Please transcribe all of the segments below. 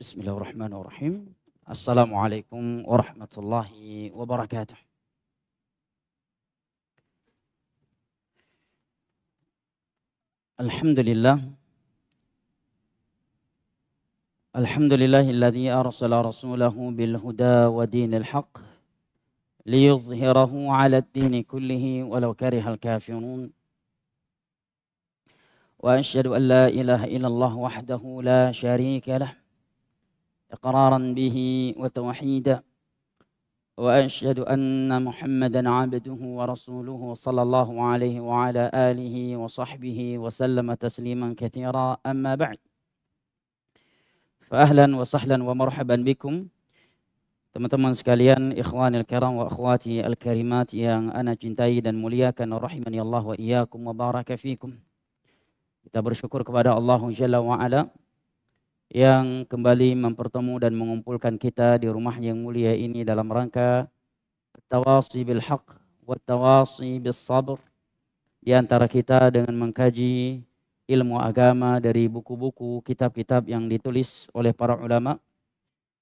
بسم الله الرحمن الرحيم السلام عليكم ورحمة الله وبركاته الحمد لله الحمد لله الذي أرسل رسوله بالهدى ودين الحق ليظهره على الدين كله ولو كره الكافرون وأشهد أن لا إله إلا الله وحده لا شريك له إقرارا به وتوحيدا وأشهد أن محمدا عبده ورسوله صلى الله عليه وعلى آله وصحبه وسلم تسليما كثيرا أما بعد فأهلا وسهلا ومرحبا بكم Teman-teman sekalian, ikhwan al-karam wa akhwati al-karimat yang ana cintai dan muliakan rahimani Allah wa iyyakum wa baraka fikum. Kita bersyukur kepada Allah Jalla wa ala yang kembali mempertemu dan mengumpulkan kita di rumah yang mulia ini dalam rangka tawasi bil haq wa tawasi bis sabr di antara kita dengan mengkaji ilmu agama dari buku-buku kitab-kitab yang ditulis oleh para ulama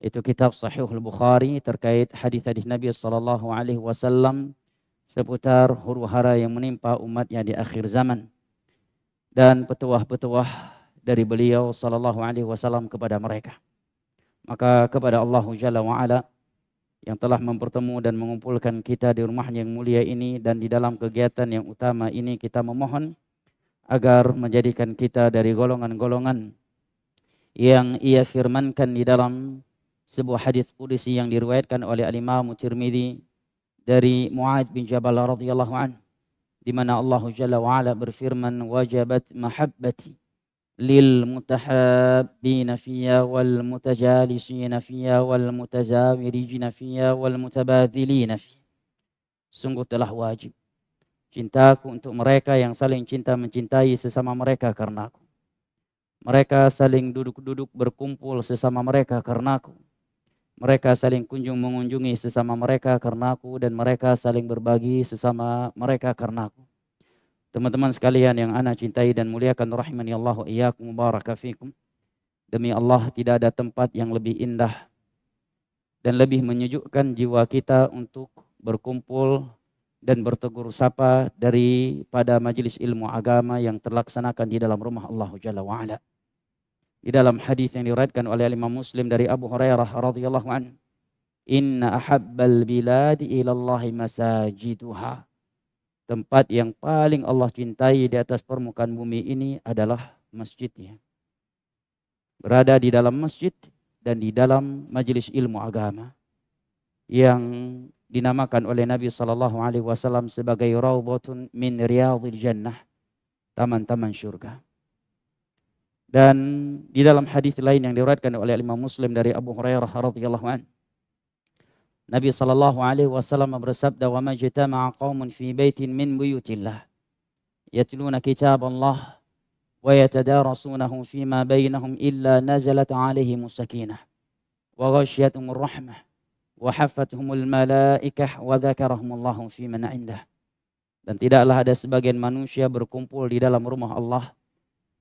itu kitab Sahih Al-Bukhari terkait hadis-hadis Nabi sallallahu alaihi wasallam seputar huru-hara yang menimpa umatnya di akhir zaman dan petuah-petuah dari beliau sallallahu alaihi wasallam kepada mereka. Maka kepada Allah Jalla wa ala yang telah mempertemu dan mengumpulkan kita di rumah yang mulia ini dan di dalam kegiatan yang utama ini kita memohon agar menjadikan kita dari golongan-golongan yang ia firmankan di dalam sebuah hadis kudusi yang diriwayatkan oleh al-Imam Tirmizi dari Muadz bin Jabal radhiyallahu anhu di mana Allah Jalla wa ala berfirman wajabat mahabbati للمتحابين فيها والمتجالسين فيها والمتزامرين فيها والمتبادلين فيها sungguh telah wajib cintaku untuk mereka yang saling cinta mencintai sesama mereka karena aku mereka saling duduk-duduk berkumpul sesama mereka karena aku mereka saling kunjung mengunjungi sesama mereka karena aku dan mereka saling berbagi sesama mereka karena aku Teman-teman sekalian yang anak cintai dan muliakan rahimani Allah iyyakum Demi Allah tidak ada tempat yang lebih indah dan lebih menyejukkan jiwa kita untuk berkumpul dan bertegur sapa daripada majelis ilmu agama yang terlaksanakan di dalam rumah Allah Jalla wa'ala. Di dalam hadis yang diriwayatkan oleh Imam Muslim dari Abu Hurairah radhiyallahu an, "Inna ahabbal biladi ila Allah masajiduha." tempat yang paling Allah cintai di atas permukaan bumi ini adalah masjidnya. Berada di dalam masjid dan di dalam majlis ilmu agama yang dinamakan oleh Nabi Shallallahu Alaihi Wasallam sebagai rawatun min riyadil jannah taman-taman surga. Dan di dalam hadis lain yang diriwayatkan oleh Imam Muslim dari Abu Hurairah radhiyallahu anhu Nabi sallallahu alaihi wasallam bersabda, "Wa ma jitama'a qaumun fi baitin min buyutillah yatluna kitaballah wa yatadarasunahu fi ma bainahum illa nazalat alaihim sakinah wa ghashiyatuhum rahmah wa haffatuhum malaikah wa dzakarahum Allahu fi man indah." Dan tidaklah ada sebagian manusia berkumpul di dalam rumah Allah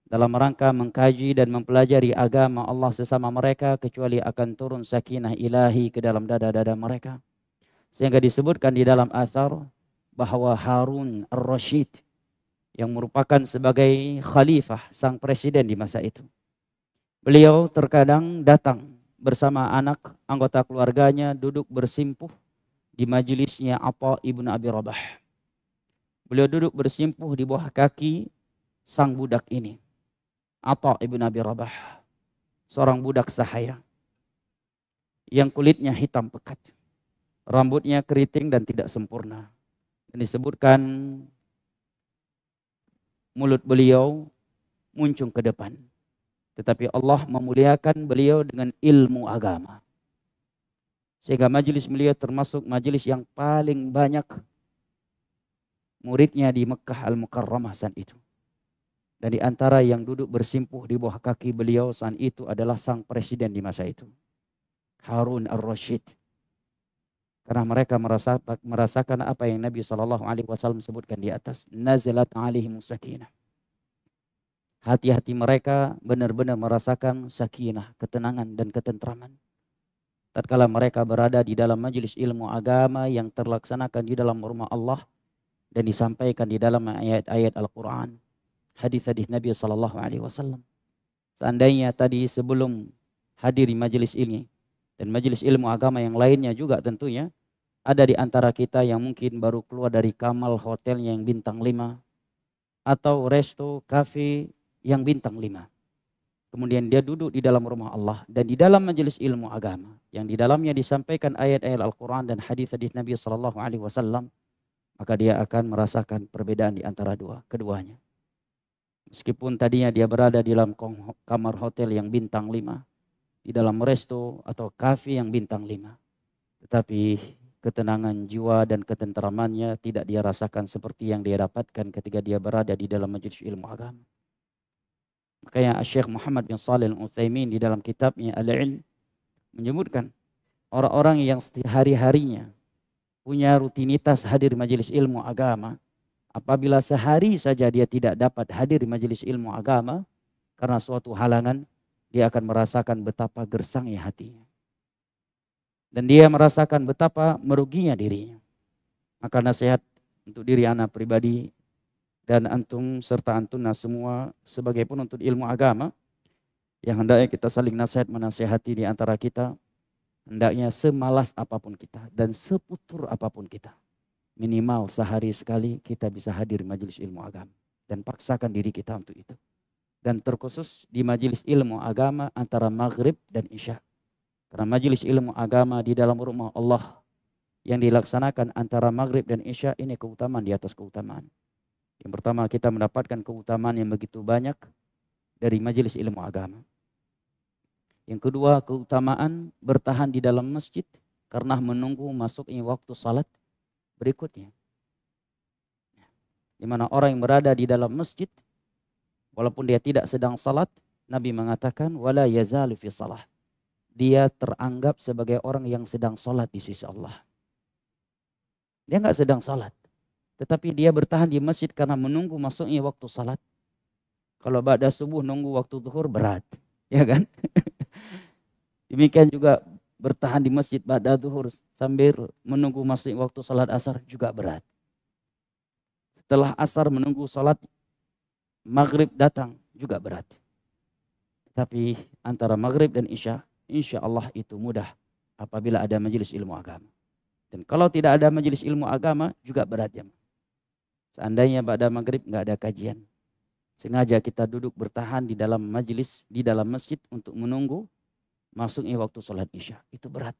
dalam rangka mengkaji dan mempelajari agama Allah sesama mereka kecuali akan turun sakinah ilahi ke dalam dada-dada mereka. Sehingga disebutkan di dalam asar bahwa Harun al-Rashid yang merupakan sebagai khalifah sang presiden di masa itu. Beliau terkadang datang bersama anak anggota keluarganya duduk bersimpuh di majelisnya Apa Ibnu Abi Rabah. Beliau duduk bersimpuh di bawah kaki sang budak ini atau ibn Abi Rabah. Seorang budak sahaya. Yang kulitnya hitam pekat. Rambutnya keriting dan tidak sempurna. Dan disebutkan mulut beliau muncung ke depan. Tetapi Allah memuliakan beliau dengan ilmu agama. Sehingga majelis beliau termasuk majelis yang paling banyak muridnya di Mekah Al-Mukarramah saat itu. Dan di antara yang duduk bersimpuh di bawah kaki beliau saat itu adalah sang presiden di masa itu. Harun al-Rashid. Karena mereka merasa, merasakan apa yang Nabi saw sebutkan di atas. Nazilat alihim sakinah. Hati-hati mereka benar-benar merasakan sakinah, ketenangan dan ketentraman. Tatkala mereka berada di dalam majelis ilmu agama yang terlaksanakan di dalam rumah Allah dan disampaikan di dalam ayat-ayat Al-Quran hadis-hadis Nabi Shallallahu Alaihi Wasallam. Seandainya tadi sebelum hadiri majelis ini dan majelis ilmu agama yang lainnya juga tentunya ada di antara kita yang mungkin baru keluar dari kamal Hotel yang bintang 5 atau resto kafe yang bintang 5. Kemudian dia duduk di dalam rumah Allah dan di dalam majelis ilmu agama yang di dalamnya disampaikan ayat-ayat Al-Qur'an dan hadis-hadis Nabi sallallahu alaihi wasallam maka dia akan merasakan perbedaan di antara dua keduanya. Meskipun tadinya dia berada di dalam kamar hotel yang bintang lima, di dalam resto atau kafe yang bintang lima. Tetapi ketenangan jiwa dan ketenteramannya tidak dia rasakan seperti yang dia dapatkan ketika dia berada di dalam majelis ilmu agama. Makanya Syekh Muhammad bin Salih Al-Utsaimin di dalam kitabnya Al-Ilm menyebutkan orang-orang yang setiap hari-harinya punya rutinitas hadir majelis ilmu agama Apabila sehari saja dia tidak dapat hadir di majelis ilmu agama karena suatu halangan, dia akan merasakan betapa gersangnya hatinya. Dan dia merasakan betapa meruginya dirinya. Maka nasihat untuk diri anak pribadi dan antum serta antuna semua sebagai pun untuk ilmu agama yang hendaknya kita saling nasihat menasihati di antara kita hendaknya semalas apapun kita dan seputur apapun kita minimal sehari sekali kita bisa hadir majelis ilmu agama dan paksakan diri kita untuk itu. Dan terkhusus di majelis ilmu agama antara maghrib dan isya. Karena majelis ilmu agama di dalam rumah Allah yang dilaksanakan antara maghrib dan isya ini keutamaan di atas keutamaan. Yang pertama kita mendapatkan keutamaan yang begitu banyak dari majelis ilmu agama. Yang kedua keutamaan bertahan di dalam masjid karena menunggu masuknya waktu salat berikutnya. Di mana orang yang berada di dalam masjid, walaupun dia tidak sedang salat, Nabi mengatakan, wala yazalu fi salah. Dia teranggap sebagai orang yang sedang salat di sisi Allah. Dia nggak sedang salat. Tetapi dia bertahan di masjid karena menunggu masuknya waktu salat. Kalau ba'da subuh nunggu waktu zuhur berat. Ya kan? Demikian juga bertahan di masjid pada zuhur sambil menunggu masih waktu salat asar juga berat. Setelah asar menunggu salat maghrib datang juga berat. Tapi antara maghrib dan isya, insya Allah itu mudah apabila ada majelis ilmu agama. Dan kalau tidak ada majelis ilmu agama juga berat ya. Seandainya pada maghrib nggak ada kajian, sengaja kita duduk bertahan di dalam majelis di dalam masjid untuk menunggu masuknya waktu sholat isya. Itu berat.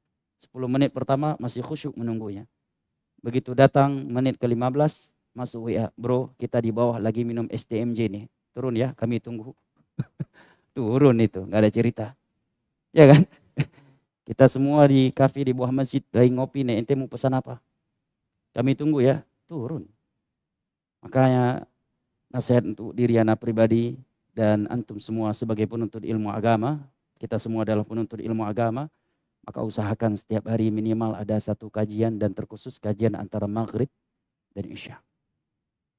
10 menit pertama masih khusyuk menunggunya. Begitu datang menit ke-15 masuk WA. Bro kita di bawah lagi minum STMJ nih. Turun ya kami tunggu. Turun itu nggak ada cerita. Ya kan? Kita semua di kafe di bawah masjid lagi ngopi nih. Ente mau pesan apa? Kami tunggu ya. Turun. Makanya nasihat untuk diri anak pribadi dan antum semua sebagai penuntut ilmu agama kita semua adalah penuntut ilmu agama, maka usahakan setiap hari minimal ada satu kajian dan terkhusus kajian antara maghrib dan isya.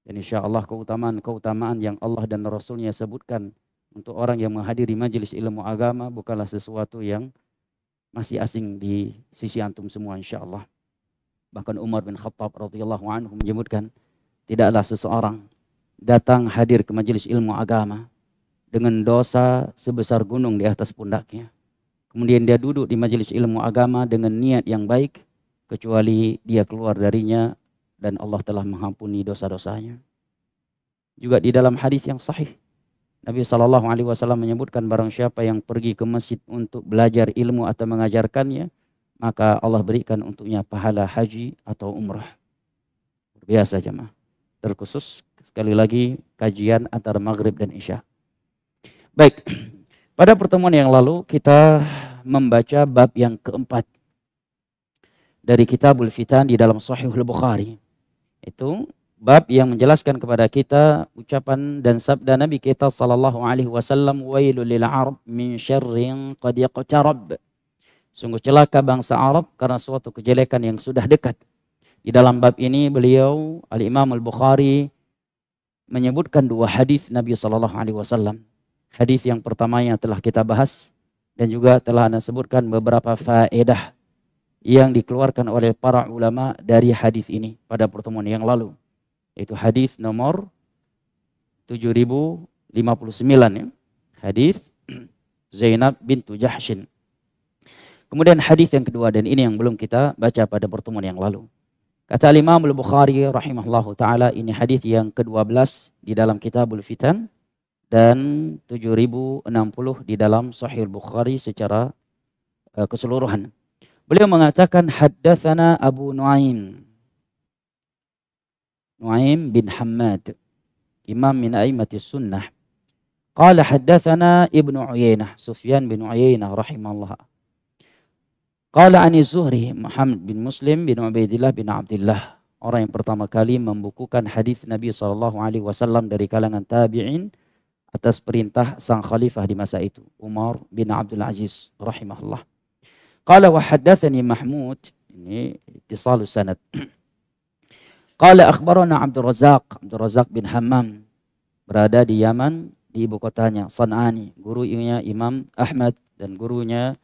Dan insya Allah keutamaan-keutamaan yang Allah dan Rasulnya sebutkan untuk orang yang menghadiri majelis ilmu agama bukanlah sesuatu yang masih asing di sisi antum semua insya Allah. Bahkan Umar bin Khattab radhiyallahu anhu menyebutkan tidaklah seseorang datang hadir ke majelis ilmu agama dengan dosa sebesar gunung di atas pundaknya. Kemudian dia duduk di majelis ilmu agama dengan niat yang baik, kecuali dia keluar darinya dan Allah telah mengampuni dosa-dosanya. Juga di dalam hadis yang sahih, Nabi Shallallahu Alaihi Wasallam menyebutkan barang siapa yang pergi ke masjid untuk belajar ilmu atau mengajarkannya, maka Allah berikan untuknya pahala haji atau umrah. Biasa jemaah. Terkhusus sekali lagi kajian antara maghrib dan isya. Baik, pada pertemuan yang lalu kita membaca bab yang keempat dari kitabul fitan di dalam Sahihul Bukhari. Itu bab yang menjelaskan kepada kita ucapan dan sabda Nabi kita sallallahu alaihi wasallam wailul lil arab min syarrin qad yaqtarab. Sungguh celaka bangsa Arab karena suatu kejelekan yang sudah dekat. Di dalam bab ini beliau Al Imam Al Bukhari menyebutkan dua hadis Nabi sallallahu alaihi wasallam Hadis yang pertama yang telah kita bahas dan juga telah Anda sebutkan beberapa faedah yang dikeluarkan oleh para ulama dari hadis ini pada pertemuan yang lalu. Yaitu hadis nomor 7059 ya. Hadis Zainab bintu Jahshin. Kemudian hadis yang kedua dan ini yang belum kita baca pada pertemuan yang lalu. Kata Imam Al-Bukhari rahimahullahu taala ini hadis yang ke-12 di dalam Kitabul Fitan dan 7060 di dalam Sahih Bukhari secara eh, keseluruhan. Beliau mengatakan haddatsana Abu Nuaim. Nuaim bin Hammad, imam min aimati sunnah. Qala haddatsana Ibnu Uyainah, Sufyan bin Uyainah rahimahullah. Qala ani Zuhri, Muhammad bin Muslim bin Ubaidillah bin Abdullah. Orang yang pertama kali membukukan hadis Nabi sallallahu alaihi wasallam dari kalangan tabi'in atas perintah sang khalifah di masa itu Umar bin Abdul Aziz rahimahullah. Qala wa haddatsani Mahmud ini ittisal sanad. Qala akhbarana Abdul Razak, Abdul Razak bin Hammam berada di Yaman di ibu kotanya Sanani, gurunya Imam Ahmad dan gurunya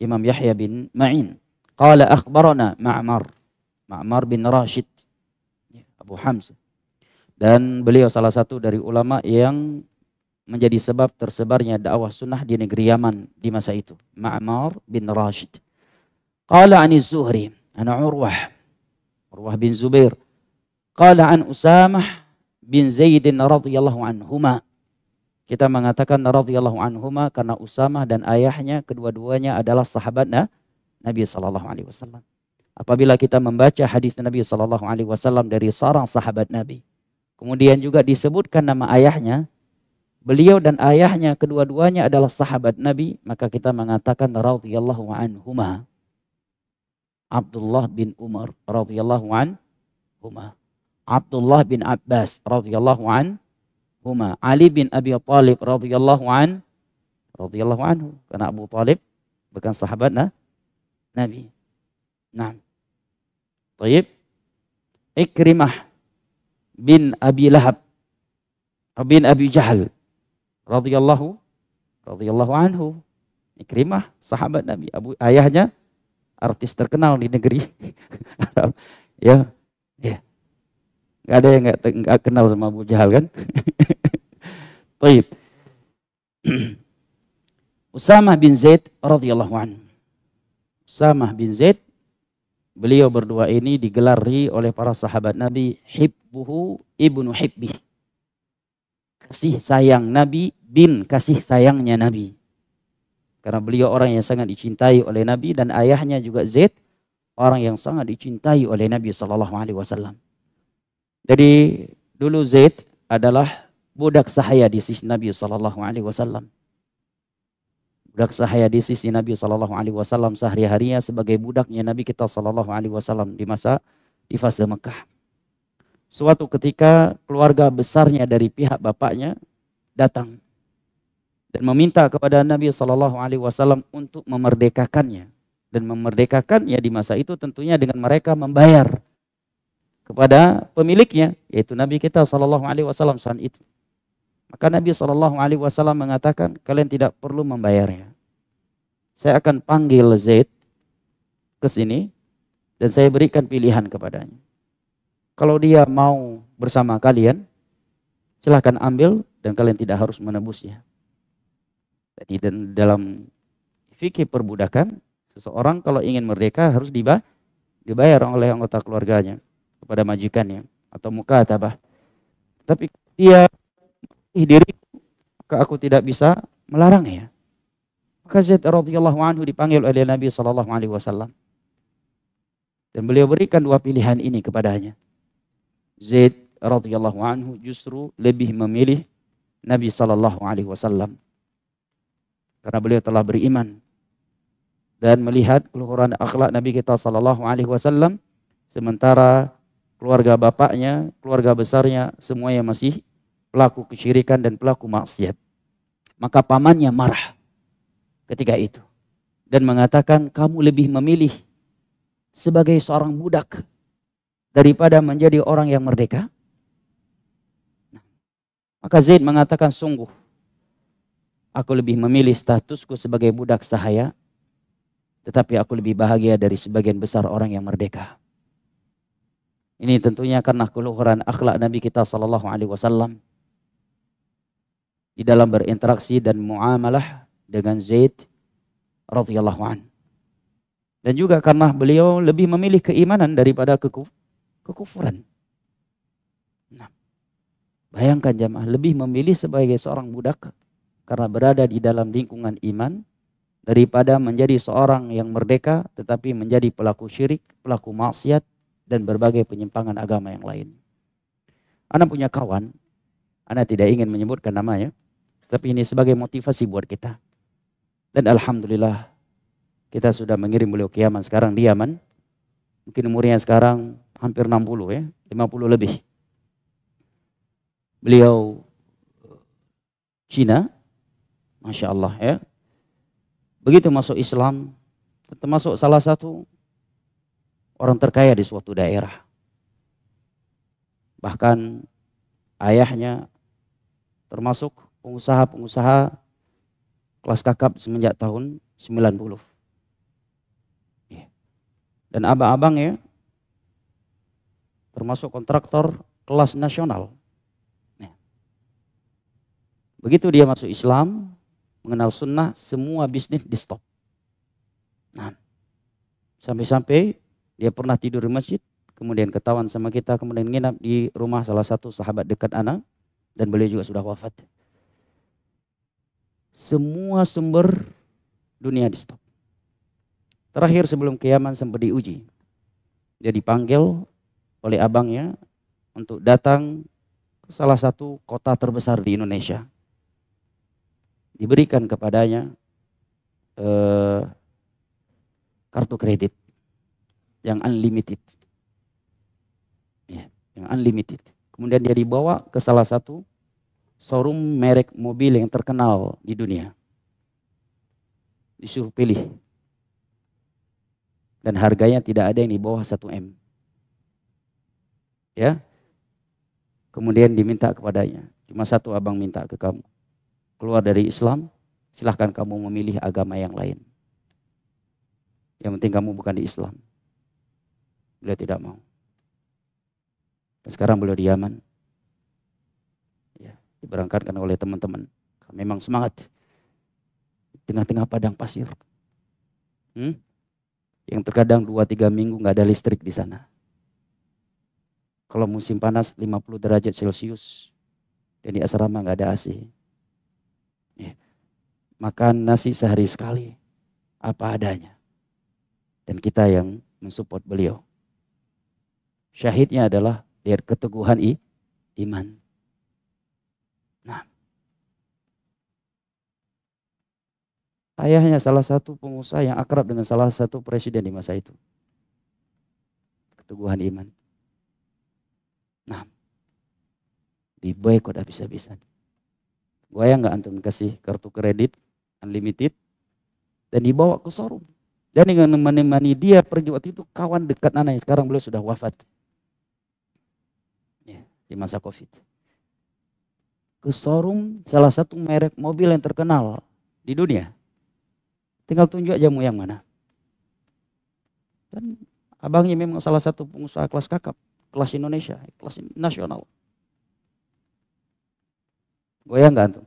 Imam Yahya bin Ma'in. Qala akhbarana Ma'mar, Ma'mar bin Rashid ya, Abu Hamzah. Dan beliau salah satu dari ulama yang menjadi sebab tersebarnya dakwah sunnah di negeri Yaman di masa itu. Ma'mar bin Rashid. Qala an Zuhri, an Urwah, Urwah bin Zubair. Qala an Usamah bin Zaid radhiyallahu anhuma. Kita mengatakan radhiyallahu anhuma karena Usamah dan ayahnya kedua-duanya adalah sahabat Nabi sallallahu alaihi wasallam. Apabila kita membaca hadis Nabi sallallahu alaihi wasallam dari seorang sahabat Nabi, kemudian juga disebutkan nama ayahnya, Beliau dan ayahnya kedua-duanya adalah sahabat Nabi, maka kita mengatakan radhiyallahu anhuma. Abdullah bin Umar radhiyallahu anhuma. Abdullah bin Abbas radhiyallahu anhuma. Ali bin Abi Thalib radhiyallahu an radhiyallahu anhu karena Abu Thalib bukan sahabat nah, Nabi. Nah. baik, Ikrimah bin Abi Lahab bin Abi Jahal radhiyallahu radhiyallahu anhu. Ikrimah sahabat Nabi, Abu ayahnya artis terkenal di negeri Arab. ya, ya. Gak ada yang gak, kenal sama Abu Jahal kan? Taib. Usamah bin Zaid radhiyallahu anhu. Usamah bin Zaid beliau berdua ini digelari oleh para sahabat Nabi Hibbuhu ibnu Hibbi kasih sayang Nabi bin kasih sayangnya Nabi. Karena beliau orang yang sangat dicintai oleh Nabi dan ayahnya juga Zaid orang yang sangat dicintai oleh Nabi Shallallahu Alaihi Wasallam. Jadi dulu Zaid adalah budak sahaya di sisi Nabi Shallallahu Alaihi Wasallam. Budak sahaya di sisi Nabi Shallallahu Alaihi Wasallam sehari-harinya sebagai budaknya Nabi kita Shallallahu Alaihi Wasallam di masa di fase Mekah. Suatu ketika keluarga besarnya dari pihak bapaknya datang dan meminta kepada Nabi Shallallahu Alaihi Wasallam untuk memerdekakannya dan memerdekakannya di masa itu tentunya dengan mereka membayar kepada pemiliknya yaitu Nabi kita Shallallahu Alaihi Wasallam saat itu. Maka Nabi Shallallahu Alaihi Wasallam mengatakan kalian tidak perlu membayarnya. Saya akan panggil Zaid ke sini dan saya berikan pilihan kepadanya. Kalau dia mau bersama kalian, silahkan ambil dan kalian tidak harus menebusnya. Jadi dan dalam fikih perbudakan, seseorang kalau ingin merdeka harus dibayar oleh anggota keluarganya kepada majikannya atau muka tabah. Tapi dia diri ke aku tidak bisa melarangnya. Maka Zaid radhiyallahu anhu dipanggil oleh Nabi sallallahu alaihi wasallam. Dan beliau berikan dua pilihan ini kepadanya. Zaid radhiyallahu anhu justru lebih memilih Nabi sallallahu alaihi wasallam karena beliau telah beriman dan melihat keluhuran akhlak Nabi kita sallallahu alaihi wasallam sementara keluarga bapaknya, keluarga besarnya semuanya masih pelaku kesyirikan dan pelaku maksiat. Maka pamannya marah ketika itu dan mengatakan kamu lebih memilih sebagai seorang budak daripada menjadi orang yang merdeka? Nah, maka Zaid mengatakan sungguh, aku lebih memilih statusku sebagai budak sahaya, tetapi aku lebih bahagia dari sebagian besar orang yang merdeka. Ini tentunya karena keluhuran akhlak Nabi kita Sallallahu Alaihi Wasallam di dalam berinteraksi dan muamalah dengan Zaid radhiyallahu an. Dan juga karena beliau lebih memilih keimanan daripada keku kekufuran. Nah, bayangkan jamaah lebih memilih sebagai seorang budak karena berada di dalam lingkungan iman daripada menjadi seorang yang merdeka tetapi menjadi pelaku syirik, pelaku maksiat dan berbagai penyimpangan agama yang lain. Anak punya kawan, anak tidak ingin menyebutkan namanya, tapi ini sebagai motivasi buat kita. Dan alhamdulillah kita sudah mengirim beliau kiaman sekarang di Yaman Mungkin umurnya sekarang hampir 60 ya, 50 lebih. Beliau eh, Cina, Masya Allah ya. Begitu masuk Islam, termasuk salah satu orang terkaya di suatu daerah. Bahkan ayahnya termasuk pengusaha-pengusaha kelas kakap semenjak tahun 90 dan abang-abangnya termasuk kontraktor kelas nasional. Ya. Begitu dia masuk Islam, mengenal sunnah, semua bisnis di stop. Nah, sampai-sampai dia pernah tidur di masjid, kemudian ketahuan sama kita, kemudian nginap di rumah salah satu sahabat dekat anak, dan beliau juga sudah wafat. Semua sumber dunia di stop. Terakhir sebelum kiaman sempat diuji. Dia dipanggil oleh abangnya untuk datang ke salah satu kota terbesar di Indonesia. Diberikan kepadanya eh, kartu kredit yang unlimited. Ya, yang unlimited. Kemudian dia dibawa ke salah satu showroom merek mobil yang terkenal di dunia. Disuruh pilih dan harganya tidak ada yang di bawah 1M. Ya. Kemudian diminta kepadanya, cuma satu abang minta ke kamu. Keluar dari Islam, silahkan kamu memilih agama yang lain. Yang penting kamu bukan di Islam. Beliau tidak mau. Dan sekarang beliau di Yaman. Ya, diberangkatkan oleh teman-teman. Memang semangat. tengah-tengah padang pasir. Hmm? yang terkadang 2-3 minggu nggak ada listrik di sana. Kalau musim panas 50 derajat Celcius dan di asrama nggak ada AC. Ya. Makan nasi sehari sekali apa adanya. Dan kita yang mensupport beliau. Syahidnya adalah lihat keteguhan i, iman. Ayahnya salah satu pengusaha yang akrab dengan salah satu presiden di masa itu. Keteguhan iman. Nah, di bisa-bisa. habisan yang nggak antum kasih kartu kredit unlimited dan dibawa ke showroom. Dan dengan menemani dia pergi waktu itu kawan dekat anak yang sekarang beliau sudah wafat. Ya, di masa Covid. Ke showroom salah satu merek mobil yang terkenal di dunia. Tinggal tunjuk aja mau yang mana. Dan abangnya memang salah satu pengusaha kelas kakap, kelas Indonesia, kelas nasional. Goyang nggak antum?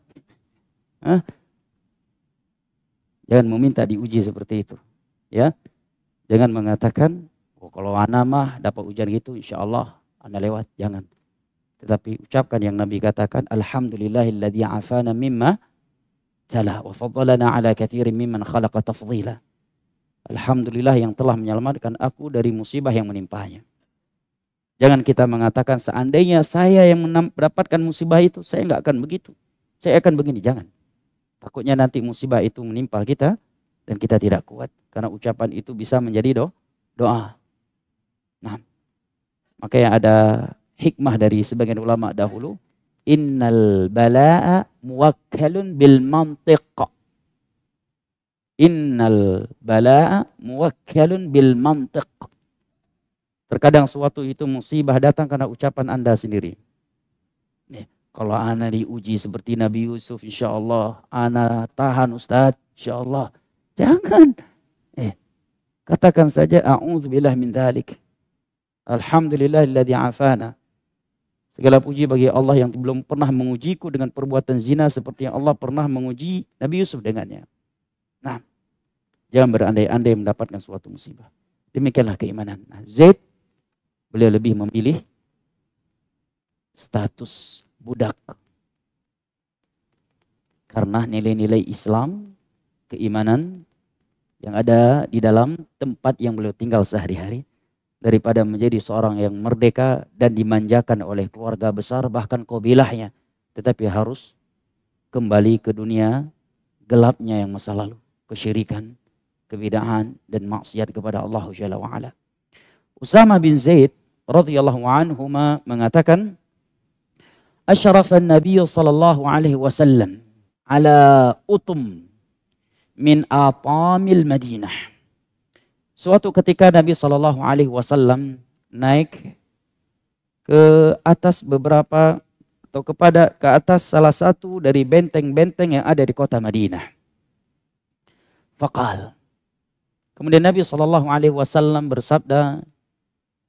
Hah? Jangan meminta diuji seperti itu. Ya, Jangan mengatakan, oh, kalau anak mah dapat ujian gitu, insya Allah anda lewat. Jangan. Tetapi ucapkan yang Nabi katakan, Alhamdulillahilladzi afana mimma taala wa faddalana ala katsirin mimman khalaqa tafdhila. Alhamdulillah yang telah menyelamatkan aku dari musibah yang menimpanya. Jangan kita mengatakan seandainya saya yang mendapatkan musibah itu, saya nggak akan begitu. Saya akan begini, jangan. Takutnya nanti musibah itu menimpa kita dan kita tidak kuat. Karena ucapan itu bisa menjadi do doa. Nah, makanya ada hikmah dari sebagian ulama dahulu innal bala'a muwakkalun bil mantiq innal bala'a muwakkalun bil mantiq terkadang suatu itu musibah datang karena ucapan anda sendiri Nih, kalau ana diuji seperti Nabi Yusuf insya Allah ana tahan Ustaz insya Allah jangan eh, katakan saja a'udzubillah min dhalik alladhi afana Segala puji bagi Allah yang belum pernah mengujiku dengan perbuatan zina seperti yang Allah pernah menguji Nabi Yusuf dengannya. Nah, jangan berandai-andai mendapatkan suatu musibah. Demikianlah keimanan. Nah, Zaid beliau lebih memilih status budak. Karena nilai-nilai Islam, keimanan yang ada di dalam tempat yang beliau tinggal sehari-hari daripada menjadi seorang yang merdeka dan dimanjakan oleh keluarga besar bahkan kobilahnya tetapi harus kembali ke dunia gelapnya yang masa lalu kesyirikan kebidahan dan maksiat kepada Allah Jalla wa ala. Usama bin Zaid radhiyallahu anhu mengatakan an nabiy sallallahu alaihi wasallam ala utum min atamil Madinah Suatu ketika Nabi Shallallahu Alaihi Wasallam naik ke atas beberapa atau kepada ke atas salah satu dari benteng-benteng yang ada di kota Madinah. Fakal. Kemudian Nabi Shallallahu Alaihi Wasallam bersabda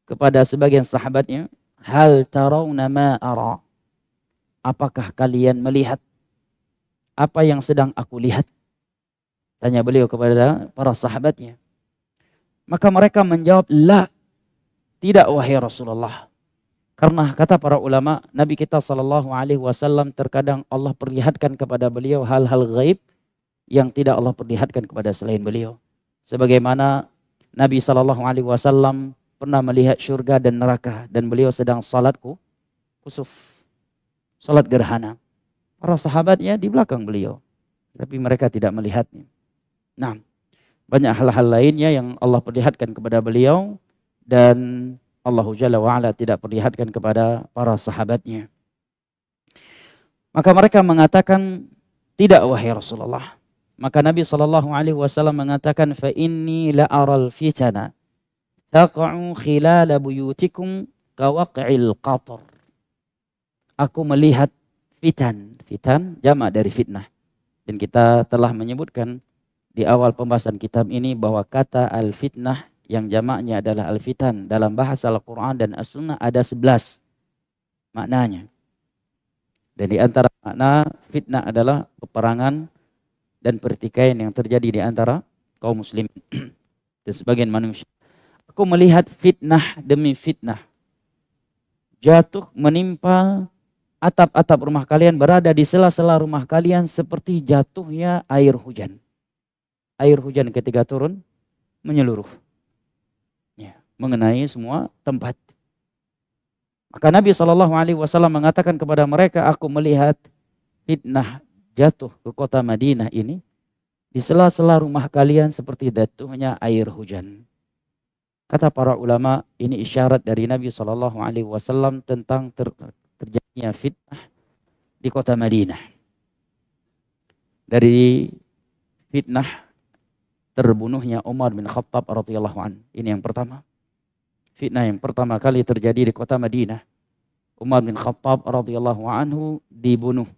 kepada sebagian sahabatnya, Hal tarawna ma ara. Apakah kalian melihat apa yang sedang aku lihat? Tanya beliau kepada para sahabatnya. Maka mereka menjawab, La, tidak wahai Rasulullah. Karena kata para ulama, Nabi kita Shallallahu Alaihi Wasallam terkadang Allah perlihatkan kepada beliau hal-hal gaib yang tidak Allah perlihatkan kepada selain beliau. Sebagaimana Nabi Shallallahu Alaihi Wasallam pernah melihat surga dan neraka dan beliau sedang salatku kusuf, salat gerhana. Para sahabatnya di belakang beliau, tapi mereka tidak melihatnya. Nah, banyak hal-hal lainnya yang Allah perlihatkan kepada beliau dan Allah Jalla wa'ala tidak perlihatkan kepada para sahabatnya. Maka mereka mengatakan tidak wahai Rasulullah. Maka Nabi Shallallahu Alaihi Wasallam mengatakan, "Fa inni la aral fitana taqa'u khilala buyutikum kawaqil qatar." Aku melihat fitan, fitan jamak dari fitnah. Dan kita telah menyebutkan di awal pembahasan kitab ini bahwa kata al-fitnah yang jamaknya adalah al-fitan dalam bahasa Al-Quran dan As-Sunnah ada sebelas maknanya. Dan di antara makna fitnah adalah peperangan dan pertikaian yang terjadi di antara kaum muslim dan sebagian manusia. Aku melihat fitnah demi fitnah. Jatuh menimpa atap-atap rumah kalian berada di sela-sela rumah kalian seperti jatuhnya air hujan air hujan ketika turun menyeluruh. Ya, mengenai semua tempat. Maka Nabi Shallallahu Alaihi Wasallam mengatakan kepada mereka, aku melihat fitnah jatuh ke kota Madinah ini di sela-sela rumah kalian seperti jatuhnya air hujan. Kata para ulama, ini isyarat dari Nabi Shallallahu Alaihi Wasallam tentang ter terjadinya fitnah di kota Madinah. Dari fitnah terbunuhnya Umar bin Khattab radhiyallahu an. Ini yang pertama. Fitnah yang pertama kali terjadi di kota Madinah. Umar bin Khattab radhiyallahu anhu dibunuh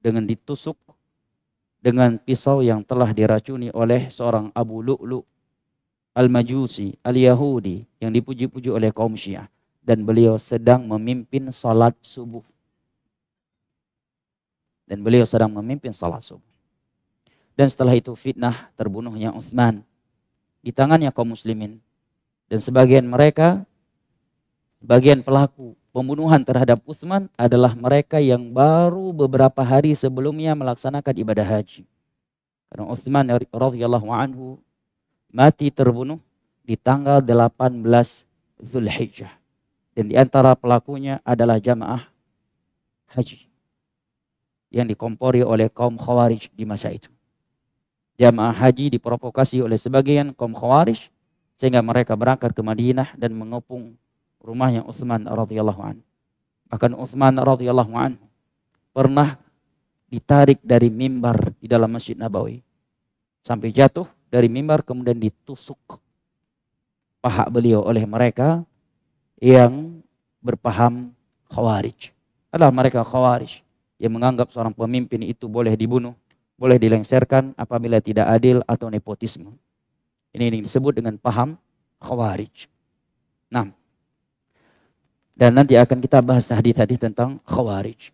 dengan ditusuk dengan pisau yang telah diracuni oleh seorang Abu Lu'lu Al-Majusi, Al-Yahudi yang dipuji-puji oleh kaum Syiah dan beliau sedang memimpin salat subuh. Dan beliau sedang memimpin salat subuh. Dan setelah itu fitnah terbunuhnya Utsman di tangannya kaum muslimin. Dan sebagian mereka, sebagian pelaku pembunuhan terhadap Utsman adalah mereka yang baru beberapa hari sebelumnya melaksanakan ibadah haji. Karena Utsman radhiyallahu anhu mati terbunuh di tanggal 18 Zulhijjah. Dan di antara pelakunya adalah jamaah haji yang dikompori oleh kaum Khawarij di masa itu jamaah haji diprovokasi oleh sebagian kaum khawarij sehingga mereka berangkat ke Madinah dan mengepung rumahnya Utsman radhiyallahu anhu. Bahkan Utsman radhiyallahu anhu pernah ditarik dari mimbar di dalam Masjid Nabawi sampai jatuh dari mimbar kemudian ditusuk paha beliau oleh mereka yang berpaham khawarij. Adalah mereka khawarij yang menganggap seorang pemimpin itu boleh dibunuh boleh dilengsarkan apabila tidak adil atau nepotisme. Ini yang disebut dengan paham khawarij. Nah, dan nanti akan kita bahas tadi tadi tentang khawarij.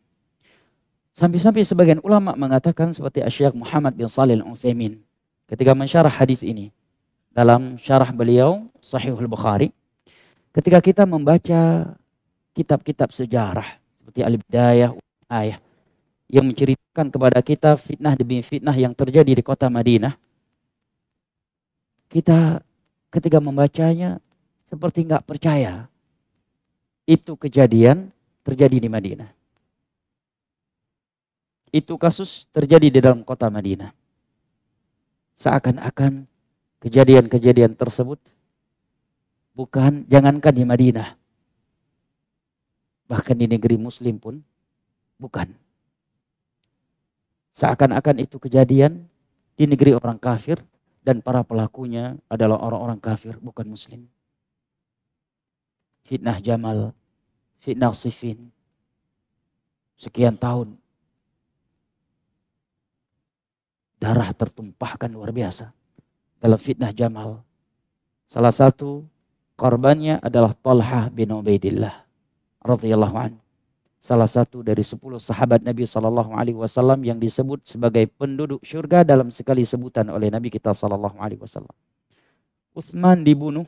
Sampai-sampai sebagian ulama mengatakan seperti Syekh Muhammad bin Salih Al-Utsaimin ketika mensyarah hadis ini dalam syarah beliau Sahihul Bukhari ketika kita membaca kitab-kitab sejarah seperti Al-Bidayah, Ayah yang menceritakan menampakkan kepada kita fitnah demi fitnah yang terjadi di kota Madinah. Kita ketika membacanya seperti nggak percaya itu kejadian terjadi di Madinah. Itu kasus terjadi di dalam kota Madinah. Seakan-akan kejadian-kejadian tersebut bukan jangankan di Madinah. Bahkan di negeri muslim pun bukan. Seakan-akan itu kejadian di negeri orang kafir dan para pelakunya adalah orang-orang kafir bukan muslim. Fitnah Jamal, fitnah Sifin, sekian tahun. Darah tertumpahkan luar biasa dalam fitnah Jamal. Salah satu korbannya adalah Talha bin Ubaidillah radhiyallahu anhu salah satu dari sepuluh sahabat Nabi Shallallahu Alaihi Wasallam yang disebut sebagai penduduk syurga dalam sekali sebutan oleh Nabi kita Shallallahu Alaihi Wasallam. Utsman dibunuh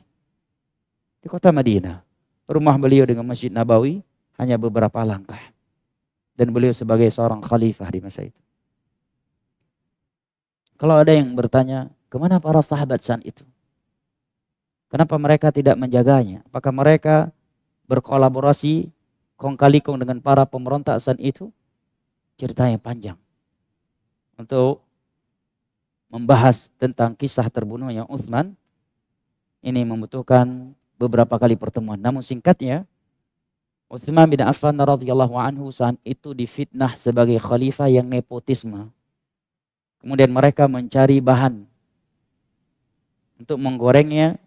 di kota Madinah. Rumah beliau dengan Masjid Nabawi hanya beberapa langkah. Dan beliau sebagai seorang khalifah di masa itu. Kalau ada yang bertanya, kemana para sahabat saat itu? Kenapa mereka tidak menjaganya? Apakah mereka berkolaborasi kong kali kong dengan para pemberontak saat itu ceritanya panjang untuk membahas tentang kisah terbunuhnya Utsman ini membutuhkan beberapa kali pertemuan namun singkatnya Utsman bin Affan radhiyallahu anhu saat itu difitnah sebagai khalifah yang nepotisme kemudian mereka mencari bahan untuk menggorengnya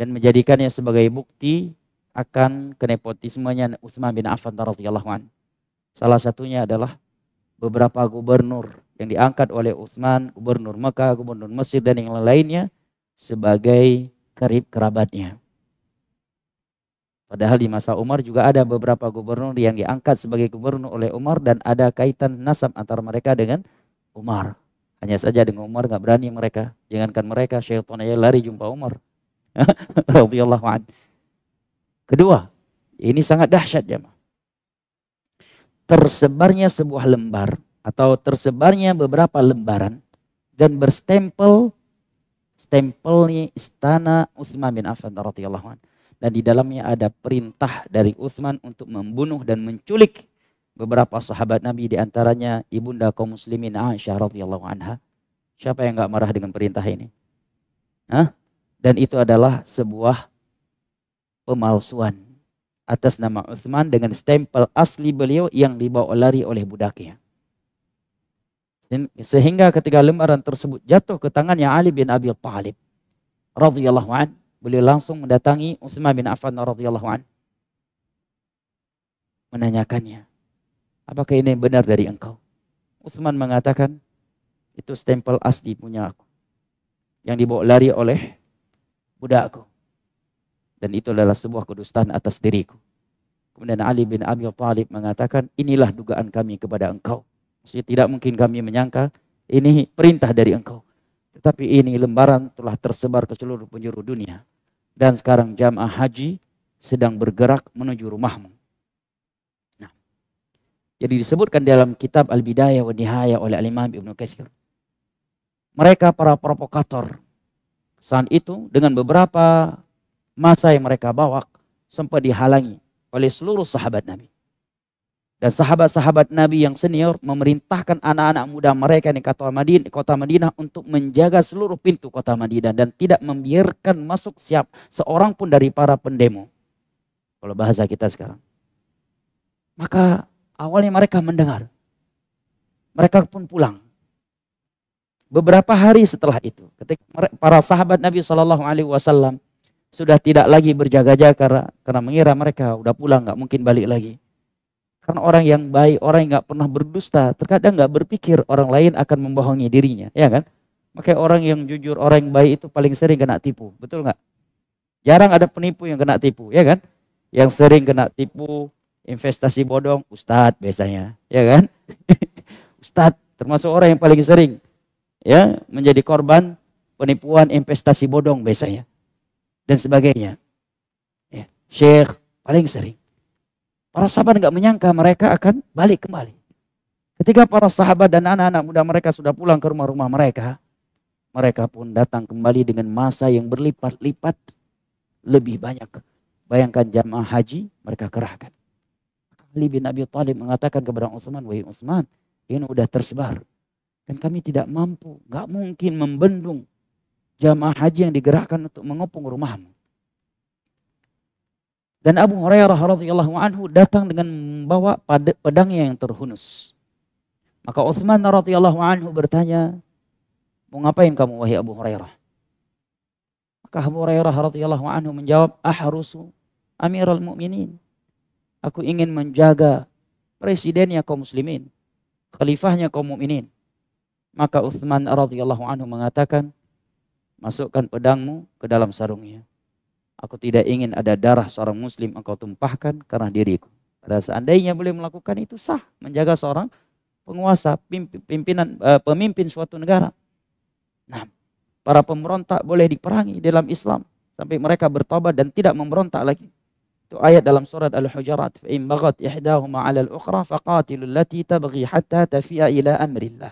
dan menjadikannya sebagai bukti akan kenepotismenya Utsman bin Affan radhiyallahu an. Salah satunya adalah beberapa gubernur yang diangkat oleh Utsman, gubernur Mekah, gubernur Mesir dan yang lainnya sebagai karib kerabatnya. Padahal di masa Umar juga ada beberapa gubernur yang diangkat sebagai gubernur oleh Umar dan ada kaitan nasab antara mereka dengan Umar. Hanya saja dengan Umar nggak berani mereka. Jangankan mereka, syaitan aja lari jumpa Umar. Radiyallahu anhu. Kedua, ini sangat dahsyat jemaah. Tersebarnya sebuah lembar atau tersebarnya beberapa lembaran dan berstempel stempelnya istana Utsman bin Affan radhiyallahu dan di dalamnya ada perintah dari Utsman untuk membunuh dan menculik beberapa sahabat Nabi di antaranya ibunda kaum muslimin Aisyah radhiyallahu anha. Siapa yang enggak marah dengan perintah ini? Hah? Dan itu adalah sebuah pemalsuan atas nama Utsman dengan stempel asli beliau yang dibawa lari oleh budaknya. Sehingga ketika lembaran tersebut jatuh ke tangannya Ali bin Abi Thalib radhiyallahu an, beliau langsung mendatangi Utsman bin Affan radhiyallahu an menanyakannya, "Apakah ini benar dari engkau?" Utsman mengatakan, "Itu stempel asli punya aku yang dibawa lari oleh budakku." Dan itu adalah sebuah kedustaan atas diriku. Kemudian Ali bin Abi Thalib mengatakan, inilah dugaan kami kepada engkau. Maksudnya tidak mungkin kami menyangka ini perintah dari engkau. Tetapi ini lembaran telah tersebar ke seluruh penjuru dunia. Dan sekarang jamaah haji sedang bergerak menuju rumahmu. Nah, jadi disebutkan dalam kitab Al-Bidayah wa Nihaya oleh Al-Imam Ibn Mereka para provokator saat itu dengan beberapa masa yang mereka bawa sempat dihalangi oleh seluruh sahabat Nabi. Dan sahabat-sahabat Nabi yang senior memerintahkan anak-anak muda mereka di kota Madinah, kota Madinah untuk menjaga seluruh pintu kota Madinah dan tidak membiarkan masuk siap seorang pun dari para pendemo. Kalau bahasa kita sekarang. Maka awalnya mereka mendengar. Mereka pun pulang. Beberapa hari setelah itu, ketika para sahabat Nabi Shallallahu Alaihi Wasallam sudah tidak lagi berjaga-jaga karena, karena mengira mereka udah pulang nggak mungkin balik lagi. Karena orang yang baik, orang yang nggak pernah berdusta, terkadang nggak berpikir orang lain akan membohongi dirinya, ya kan? Makanya orang yang jujur, orang yang baik itu paling sering kena tipu, betul nggak? Jarang ada penipu yang kena tipu, ya kan? Yang sering kena tipu investasi bodong, ustadz biasanya, ya kan? ustadz termasuk orang yang paling sering ya menjadi korban penipuan investasi bodong biasanya dan sebagainya. Ya, Syekh paling sering. Para sahabat nggak menyangka mereka akan balik kembali. Ketika para sahabat dan anak-anak muda mereka sudah pulang ke rumah-rumah mereka, mereka pun datang kembali dengan masa yang berlipat-lipat lebih banyak. Bayangkan jamaah haji mereka kerahkan. Ali bin Abi Thalib mengatakan kepada Utsman, "Wahai Utsman, ini sudah tersebar dan kami tidak mampu, nggak mungkin membendung jamaah haji yang digerakkan untuk mengepung rumahmu. Dan Abu Hurairah radhiyallahu anhu datang dengan membawa pedangnya yang terhunus. Maka Utsman radhiyallahu anhu bertanya, "Mau ngapain kamu wahai Abu Hurairah?" Maka Abu Hurairah radhiyallahu anhu menjawab, "Ahrusu Amirul Mukminin. Aku ingin menjaga presidennya kaum muslimin, khalifahnya kaum mukminin." Maka Utsman radhiyallahu anhu mengatakan, masukkan pedangmu ke dalam sarungnya. Aku tidak ingin ada darah seorang muslim engkau tumpahkan karena diriku. Pada seandainya boleh melakukan itu sah menjaga seorang penguasa, pimpinan eh, pemimpin suatu negara. Nah, para pemberontak boleh diperangi dalam Islam sampai mereka bertobat dan tidak memberontak lagi. Itu ayat dalam surat Al-Hujurat. In baghat ihdahuma 'ala al-ukhra faqatilul lati tabghi hatta tafi'a ila amrillah.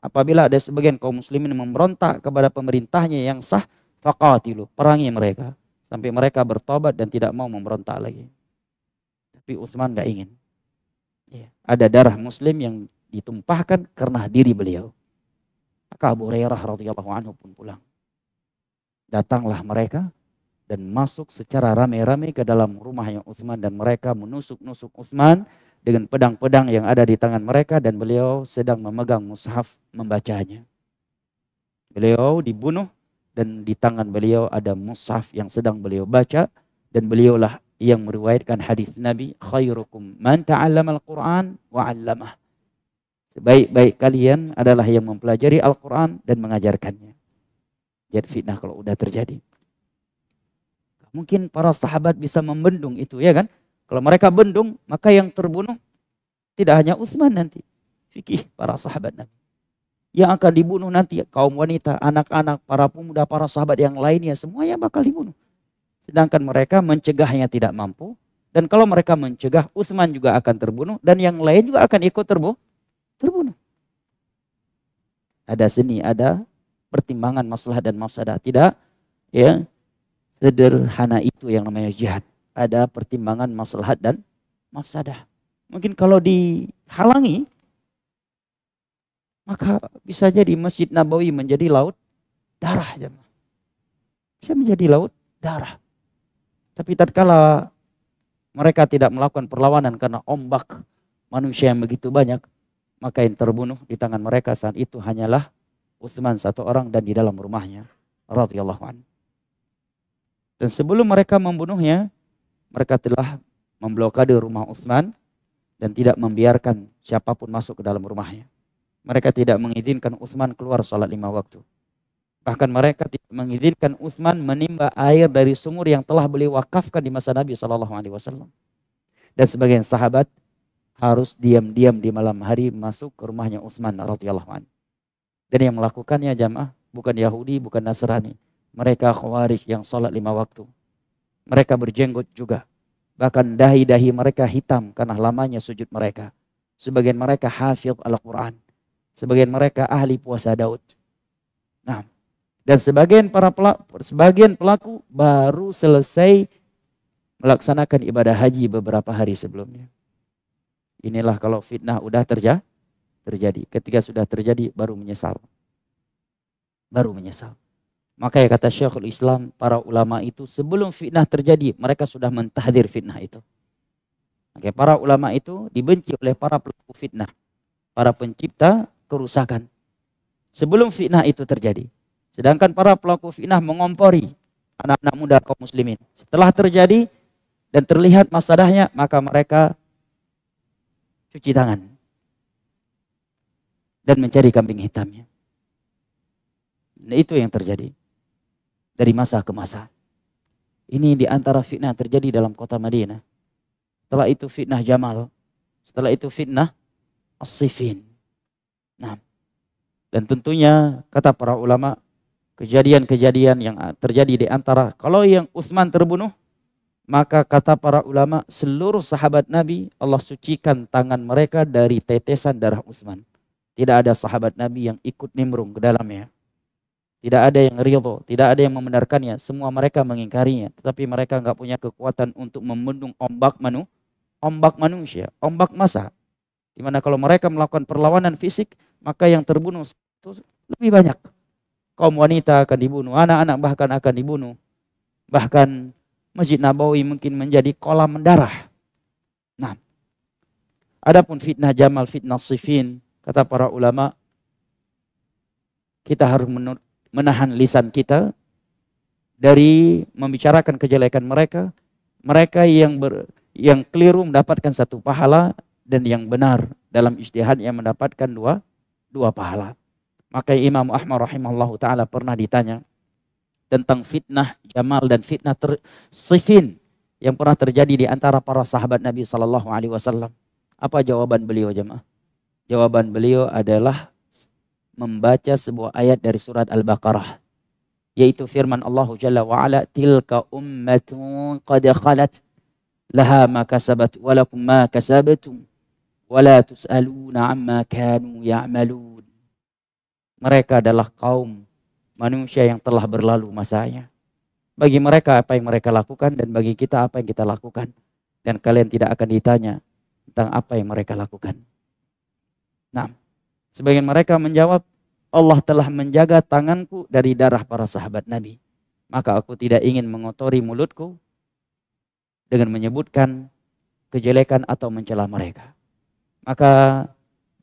Apabila ada sebagian kaum muslimin memberontak kepada pemerintahnya yang sah, faqatilu, perangi mereka sampai mereka bertobat dan tidak mau memberontak lagi. Tapi Utsman nggak ingin. Iya. Ada darah muslim yang ditumpahkan karena diri beliau. Maka Abu Hurairah radhiyallahu anhu pun pulang. Datanglah mereka dan masuk secara ramai-ramai ke dalam rumahnya Utsman dan mereka menusuk-nusuk Utsman dengan pedang-pedang yang ada di tangan mereka dan beliau sedang memegang mushaf membacanya. Beliau dibunuh dan di tangan beliau ada mushaf yang sedang beliau baca dan beliaulah yang meriwayatkan hadis Nabi khairukum man ta'allamal al-Qur'an wa 'allamah. Sebaik-baik kalian adalah yang mempelajari Al-Qur'an dan mengajarkannya. Jadi fitnah kalau udah terjadi. Mungkin para sahabat bisa membendung itu ya kan? Kalau mereka bendung, maka yang terbunuh tidak hanya Utsman nanti. Fikih para sahabat Nabi. Yang akan dibunuh nanti kaum wanita, anak-anak, para pemuda, para sahabat yang lainnya. Semuanya bakal dibunuh. Sedangkan mereka mencegahnya tidak mampu. Dan kalau mereka mencegah, Utsman juga akan terbunuh. Dan yang lain juga akan ikut terbunuh. terbunuh. Ada seni, ada pertimbangan masalah dan mafsadah. Tidak ya sederhana itu yang namanya jihad ada pertimbangan maslahat dan mafsadah. Mungkin kalau dihalangi, maka bisa jadi Masjid Nabawi menjadi laut darah. Jemaah. Bisa menjadi laut darah. Tapi tatkala mereka tidak melakukan perlawanan karena ombak manusia yang begitu banyak, maka yang terbunuh di tangan mereka saat itu hanyalah Utsman satu orang dan di dalam rumahnya radhiyallahu Dan sebelum mereka membunuhnya, mereka telah memblokade rumah Utsman dan tidak membiarkan siapapun masuk ke dalam rumahnya. Mereka tidak mengizinkan Utsman keluar sholat lima waktu. Bahkan mereka tidak mengizinkan Utsman menimba air dari sumur yang telah beliau wakafkan di masa Nabi Shallallahu Alaihi Wasallam. Dan sebagian sahabat harus diam-diam di malam hari masuk ke rumahnya Utsman radhiyallahu anhu. Dan yang melakukannya jamaah bukan Yahudi, bukan Nasrani. Mereka khawarij yang sholat lima waktu mereka berjenggot juga. Bahkan dahi-dahi mereka hitam karena lamanya sujud mereka. Sebagian mereka hafil Al-Quran. Sebagian mereka ahli puasa Daud. Nah, dan sebagian para pelaku, sebagian pelaku baru selesai melaksanakan ibadah haji beberapa hari sebelumnya. Inilah kalau fitnah udah terja, terjadi. Ketika sudah terjadi baru menyesal. Baru menyesal. Maka ya kata Syekhul Islam, para ulama itu sebelum fitnah terjadi, mereka sudah mentahdir fitnah itu. Oke, para ulama itu dibenci oleh para pelaku fitnah, para pencipta kerusakan. Sebelum fitnah itu terjadi. Sedangkan para pelaku fitnah mengompori anak-anak muda kaum muslimin. Setelah terjadi dan terlihat masalahnya, maka mereka cuci tangan dan mencari kambing hitamnya. Nah, itu yang terjadi dari masa ke masa. Ini di antara fitnah terjadi dalam kota Madinah. Setelah itu fitnah Jamal. Setelah itu fitnah As-Sifin. Nah, dan tentunya kata para ulama kejadian-kejadian yang terjadi di antara kalau yang Utsman terbunuh maka kata para ulama seluruh sahabat Nabi Allah sucikan tangan mereka dari tetesan darah Utsman. Tidak ada sahabat Nabi yang ikut nimrung ke dalamnya. Tidak ada yang ridho, tidak ada yang membenarkannya. Semua mereka mengingkarinya, tetapi mereka enggak punya kekuatan untuk membendung ombak manu, ombak manusia, ombak masa. Dimana kalau mereka melakukan perlawanan fisik, maka yang terbunuh itu lebih banyak. Kaum wanita akan dibunuh, anak-anak bahkan akan dibunuh. Bahkan Masjid Nabawi mungkin menjadi kolam mendarah. Nah, adapun fitnah Jamal, fitnah Sifin, kata para ulama, kita harus menurut menahan lisan kita dari membicarakan kejelekan mereka. Mereka yang ber, yang keliru mendapatkan satu pahala dan yang benar dalam istihad yang mendapatkan dua dua pahala. Maka Imam Ahmad rahimahullah taala pernah ditanya tentang fitnah Jamal dan fitnah ter, Sifin yang pernah terjadi di antara para sahabat Nabi Shallallahu alaihi wasallam. Apa jawaban beliau jemaah? Jawaban beliau adalah membaca sebuah ayat dari surat Al-Baqarah yaitu firman Allah Jalla wa ala tilka ummatun qad khalat laha ma kasabat wa lakum ma kasabtum wa la tusaluna amma kanu ya'malun mereka adalah kaum manusia yang telah berlalu masanya bagi mereka apa yang mereka lakukan dan bagi kita apa yang kita lakukan dan kalian tidak akan ditanya tentang apa yang mereka lakukan nah Sebagian mereka menjawab, Allah telah menjaga tanganku dari darah para sahabat Nabi. Maka aku tidak ingin mengotori mulutku dengan menyebutkan kejelekan atau mencela mereka. Maka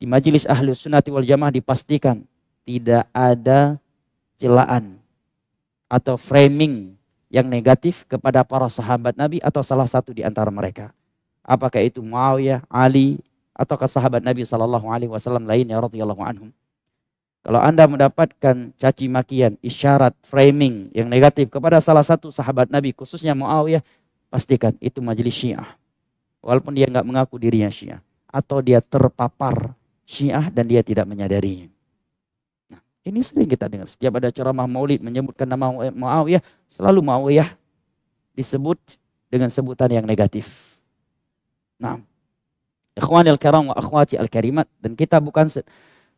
di majelis ahlu sunati wal jamaah dipastikan tidak ada celaan atau framing yang negatif kepada para sahabat Nabi atau salah satu di antara mereka. Apakah itu Muawiyah, Ali, ataukah sahabat Nabi Shallallahu Alaihi Wasallam lainnya radhiyallahu anhum. Kalau anda mendapatkan caci makian, isyarat, framing yang negatif kepada salah satu sahabat Nabi, khususnya Muawiyah, pastikan itu majelis Syiah. Walaupun dia nggak mengaku dirinya Syiah, atau dia terpapar Syiah dan dia tidak menyadarinya. Nah, ini sering kita dengar. Setiap ada ceramah Maulid menyebutkan nama Muawiyah, selalu Muawiyah disebut dengan sebutan yang negatif. Nah, Ikhwanil karam wa akhwati al karimat dan kita bukan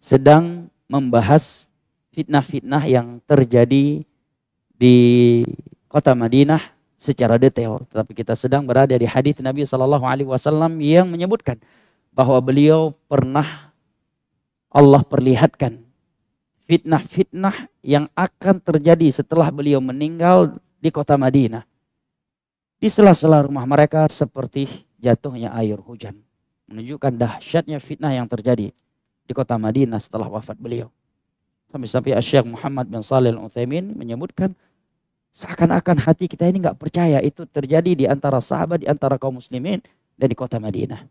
sedang membahas fitnah-fitnah yang terjadi di kota Madinah secara detail, tetapi kita sedang berada di hadis Nabi saw Alaihi Wasallam yang menyebutkan bahwa beliau pernah Allah perlihatkan fitnah-fitnah yang akan terjadi setelah beliau meninggal di kota Madinah. Di sela-sela rumah mereka seperti jatuhnya air hujan menunjukkan dahsyatnya fitnah yang terjadi di kota Madinah setelah wafat beliau. Sampai-sampai Syekh Muhammad bin Salih Al-Uthaymin menyebutkan seakan-akan hati kita ini nggak percaya itu terjadi di antara sahabat, di antara kaum muslimin dan di kota Madinah.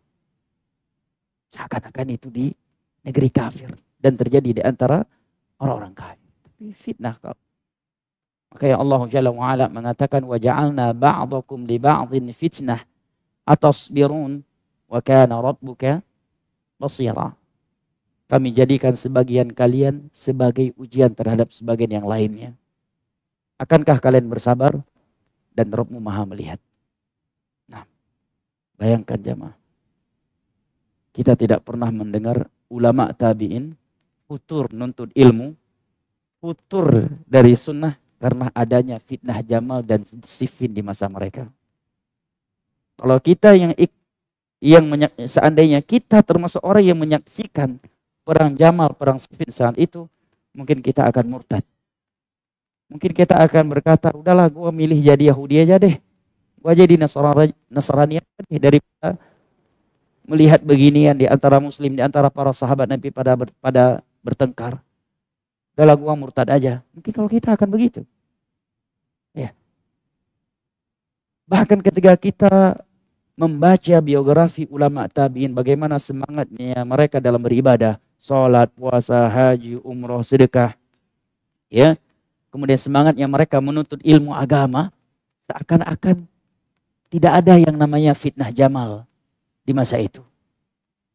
Seakan-akan itu di negeri kafir dan terjadi di antara orang-orang kafir. Tapi fitnah kau. Maka ya Allah Jalla wa'ala mengatakan وَجَعَلْنَا بَعْضَكُمْ لِبَعْضٍ fitnah atasbirun wa kana rabbuka basira. Kami jadikan sebagian kalian sebagai ujian terhadap sebagian yang lainnya. Akankah kalian bersabar dan Rabbmu Maha melihat? Nah, bayangkan jemaah. Kita tidak pernah mendengar ulama tabi'in putur nuntut ilmu, putur dari sunnah karena adanya fitnah jamal dan sifin di masa mereka. Kalau kita yang ik yang seandainya kita termasuk orang yang menyaksikan perang Jamal, perang Siffin saat itu, mungkin kita akan murtad. Mungkin kita akan berkata, udahlah gue milih jadi Yahudi aja deh. Gue jadi Nasrani, aja deh. Daripada melihat beginian di antara muslim, di antara para sahabat Nabi pada pada bertengkar. Udahlah gue murtad aja. Mungkin kalau kita akan begitu. Ya. Bahkan ketika kita membaca biografi ulama tabiin bagaimana semangatnya mereka dalam beribadah salat puasa haji umroh sedekah ya kemudian semangatnya mereka menuntut ilmu agama seakan-akan tidak ada yang namanya fitnah jamal di masa itu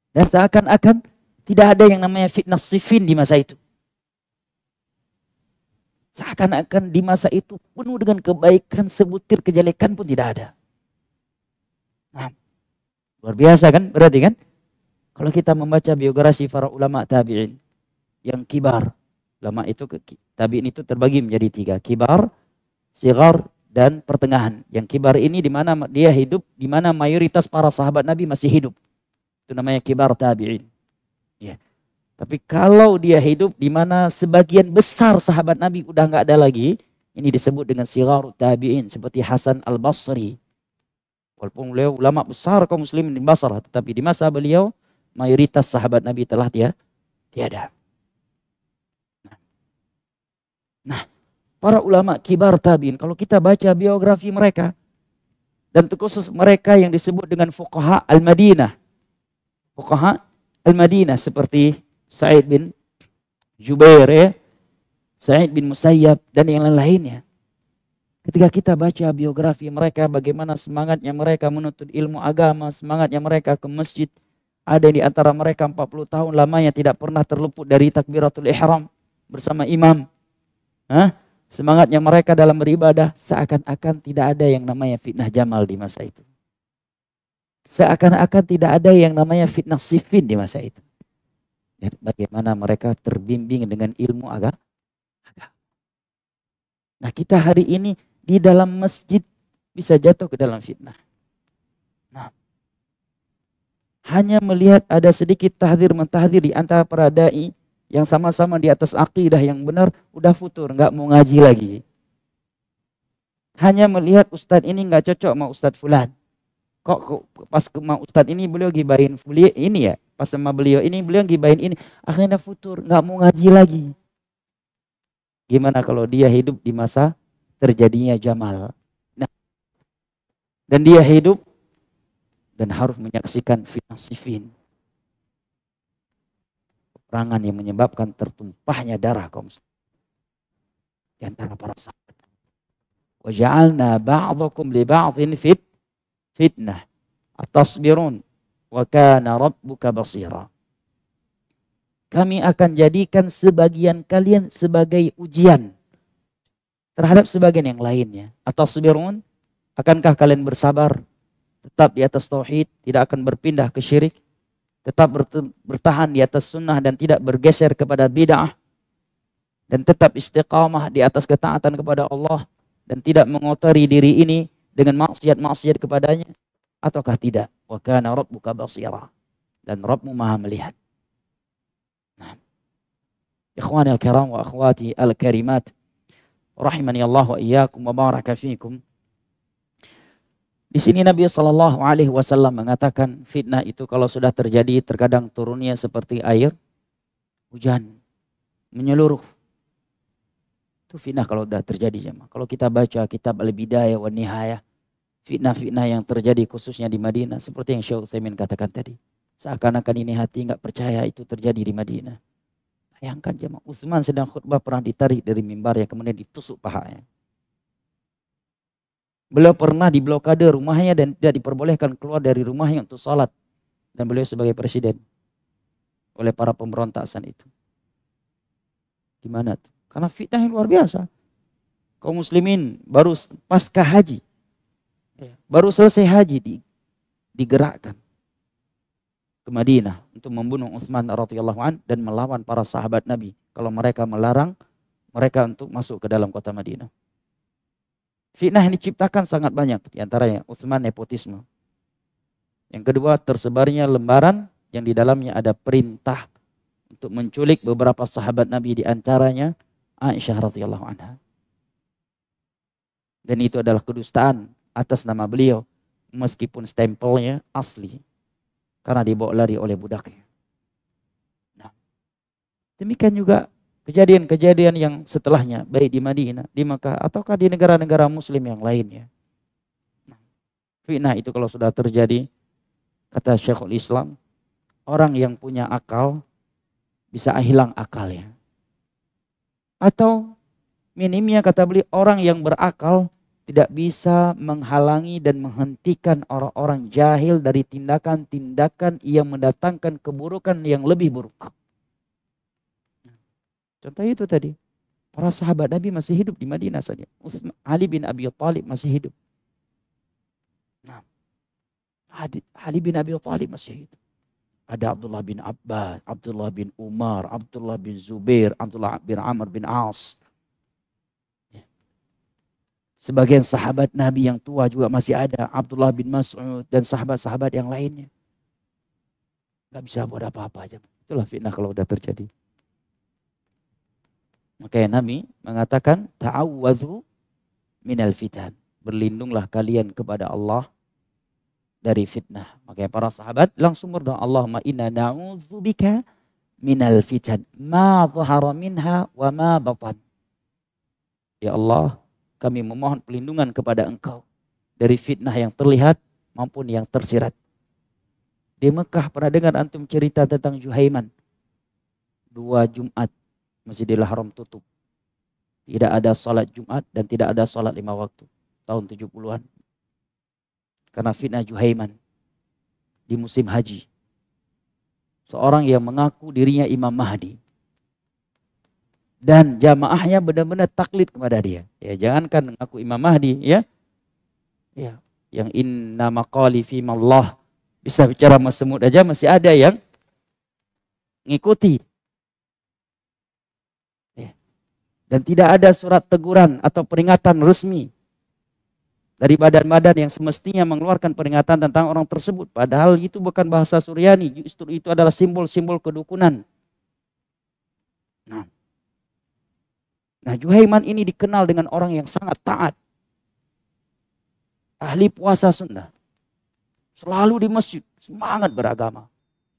dan seakan-akan tidak ada yang namanya fitnah sifin di masa itu seakan-akan di masa itu penuh dengan kebaikan sebutir kejelekan pun tidak ada Nah, luar biasa kan berarti kan? Kalau kita membaca biografi para ulama tabi'in yang kibar, ulama itu tabi'in itu terbagi menjadi tiga, kibar, sigar, dan pertengahan. Yang kibar ini di mana dia hidup, di mana mayoritas para sahabat Nabi masih hidup. Itu namanya kibar tabi'in. Ya. Tapi kalau dia hidup di mana sebagian besar sahabat Nabi udah nggak ada lagi, ini disebut dengan sigar tabi'in seperti Hasan Al-Basri, Walaupun beliau ulama besar kaum muslimin di Basrah, tetapi di masa beliau mayoritas sahabat Nabi telah dia tiada. Nah, nah para ulama kibar tabiin, kalau kita baca biografi mereka dan terkhusus mereka yang disebut dengan fuqaha al-Madinah. Fuqaha al-Madinah seperti Sa'id bin Jubair ya, Sa'id bin Musayyab dan yang lain-lainnya. Ketika kita baca biografi mereka, bagaimana semangatnya mereka menuntut ilmu agama, semangatnya mereka ke masjid. Ada di antara mereka 40 tahun lamanya tidak pernah terluput dari takbiratul ihram bersama imam. Hah? Semangatnya mereka dalam beribadah seakan-akan tidak ada yang namanya fitnah jamal di masa itu. Seakan-akan tidak ada yang namanya fitnah sifin di masa itu. Dan bagaimana mereka terbimbing dengan ilmu agama. Nah kita hari ini di dalam masjid bisa jatuh ke dalam fitnah. Nah, hanya melihat ada sedikit tahdir mentahdir di antara para dai yang sama-sama di atas akidah yang benar udah futur, nggak mau ngaji lagi. Hanya melihat ustadz ini nggak cocok sama ustadz fulan. Kok, kok pas ke ustadz ini beliau gibain beliau ini ya, pas sama beliau ini beliau gibain ini, akhirnya futur, nggak mau ngaji lagi. Gimana kalau dia hidup di masa terjadinya Jamal. Nah, dan dia hidup dan harus menyaksikan fitnah sifin. Perangan yang menyebabkan tertumpahnya darah kaum di antara para sahabat. Waja'alna ba'dakum li ba'dhin fit fitnah atasbirun wa kana rabbuka basira. Kami akan jadikan sebagian kalian sebagai ujian terhadap sebagian yang lainnya. atas sebirun, akankah kalian bersabar tetap di atas tauhid, tidak akan berpindah ke syirik, tetap bertahan di atas sunnah dan tidak bergeser kepada bid'ah, dan tetap istiqamah di atas ketaatan kepada Allah dan tidak mengotori diri ini dengan maksiat-maksiat kepadanya ataukah tidak? Wa kana rabbuka basira. Dan Rabbmu Maha melihat. Nah. Ikhwani al-kiram wa akhwati al-karimat rahimani Allah wa iyyakum wa baraka fiikum. Di sini Nabi Shallallahu Alaihi Wasallam mengatakan fitnah itu kalau sudah terjadi terkadang turunnya seperti air hujan menyeluruh. Itu fitnah kalau sudah terjadi jemaah. Kalau kita baca kitab Al-Bidayah wa Nihayah, fitnah-fitnah yang terjadi khususnya di Madinah seperti yang Syekh Utsaimin katakan tadi. Seakan-akan ini hati nggak percaya itu terjadi di Madinah. Bayangkan jemaah Utsman sedang khutbah pernah ditarik dari mimbar yang kemudian ditusuk pahanya. Beliau pernah diblokade rumahnya dan tidak diperbolehkan keluar dari rumahnya untuk salat dan beliau sebagai presiden oleh para pemberontak saat itu. Gimana tuh? Karena fitnah yang luar biasa. Kaum muslimin baru pasca haji, iya. baru selesai haji di, digerakkan ke Madinah untuk membunuh Utsman radhiyallahu an dan melawan para sahabat Nabi kalau mereka melarang mereka untuk masuk ke dalam kota Madinah. Fitnah yang diciptakan sangat banyak di antaranya Utsman nepotisme. Yang kedua tersebarnya lembaran yang di dalamnya ada perintah untuk menculik beberapa sahabat Nabi di antaranya Aisyah radhiyallahu anha. Dan itu adalah kedustaan atas nama beliau meskipun stempelnya asli karena dibawa lari oleh budaknya. Nah, demikian juga kejadian-kejadian yang setelahnya, baik di Madinah, di Makkah, ataukah di negara-negara Muslim yang lainnya. Nah, fitnah itu kalau sudah terjadi, kata Syekhul Islam, orang yang punya akal bisa hilang akalnya. Atau minimnya kata beli orang yang berakal tidak bisa menghalangi dan menghentikan orang-orang jahil dari tindakan-tindakan yang mendatangkan keburukan yang lebih buruk. Contoh itu tadi. Para sahabat Nabi masih hidup di Madinah saja. Ali bin Abi Thalib masih hidup. Nah, Ali bin Abi Thalib masih hidup. Ada Abdullah bin Abbas, Abdullah bin Umar, Abdullah bin Zubair, Abdullah bin Amr bin As. Sebagian sahabat Nabi yang tua juga masih ada. Abdullah bin Mas'ud dan sahabat-sahabat yang lainnya. Gak bisa buat apa-apa aja. Itulah fitnah kalau udah terjadi. Makanya Nabi mengatakan ta'awwadhu minal fitan. Berlindunglah kalian kepada Allah dari fitnah. Makanya para sahabat langsung berdoa Allahumma inna na'udzubika minal fitan ma zahara minha wa ma batan. Ya Allah, kami memohon pelindungan kepada engkau dari fitnah yang terlihat maupun yang tersirat. Di Mekah pernah dengar antum cerita tentang Juhaiman. Dua Jumat Masjidil Haram tutup. Tidak ada salat Jumat dan tidak ada salat lima waktu. Tahun 70-an. Karena fitnah Juhaiman di musim haji. Seorang yang mengaku dirinya Imam Mahdi dan jamaahnya benar-benar taklid kepada dia. Ya, jangankan aku Imam Mahdi ya. Ya, yang inna maqali fi mallah bisa bicara semut aja masih ada yang ngikuti. Ya. Dan tidak ada surat teguran atau peringatan resmi dari badan-badan yang semestinya mengeluarkan peringatan tentang orang tersebut. Padahal itu bukan bahasa Suryani, justru itu adalah simbol-simbol kedukunan Nah Juhaiman ini dikenal dengan orang yang sangat taat. Ahli puasa sunnah. Selalu di masjid, semangat beragama.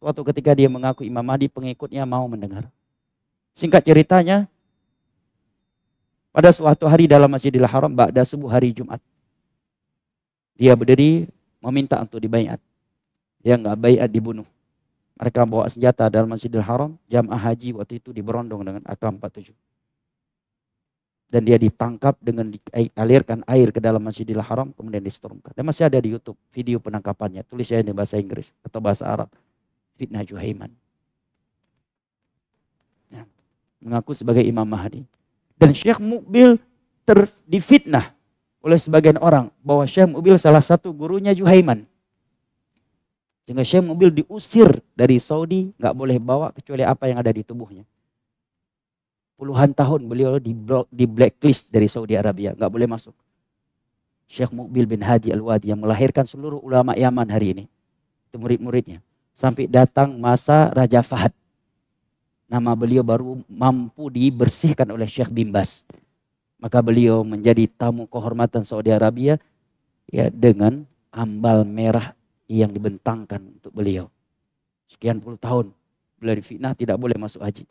Suatu ketika dia mengaku Imam Mahdi pengikutnya mau mendengar. Singkat ceritanya, pada suatu hari dalam Masjidil Haram, Ba'da sebuah hari Jumat. Dia berdiri meminta untuk dibayat. Dia nggak bayat dibunuh. Mereka bawa senjata dalam Masjidil Haram, jamaah haji waktu itu diberondong dengan AK-47 dan dia ditangkap dengan dialirkan eh, air ke dalam Masjidil Haram kemudian disetorumkan. Dan masih ada di YouTube video penangkapannya. Tulis saya di bahasa Inggris atau bahasa Arab. Fitnah Juhaiman. Ya, mengaku sebagai Imam Mahdi. Dan Syekh Mubil terdifitnah oleh sebagian orang bahwa Syekh Mubil salah satu gurunya Juhaiman. Sehingga Syekh Mubil diusir dari Saudi, nggak boleh bawa kecuali apa yang ada di tubuhnya. Puluhan tahun beliau di, di blacklist dari Saudi Arabia, nggak boleh masuk. Syekh Mubil bin Haji Al-Wadi yang melahirkan seluruh ulama Yaman hari ini. Itu murid-muridnya. Sampai datang masa Raja Fahad. Nama beliau baru mampu dibersihkan oleh Syekh Bimbas. Maka beliau menjadi tamu kehormatan Saudi Arabia ya dengan ambal merah yang dibentangkan untuk beliau. Sekian puluh tahun beliau di difitnah tidak boleh masuk haji,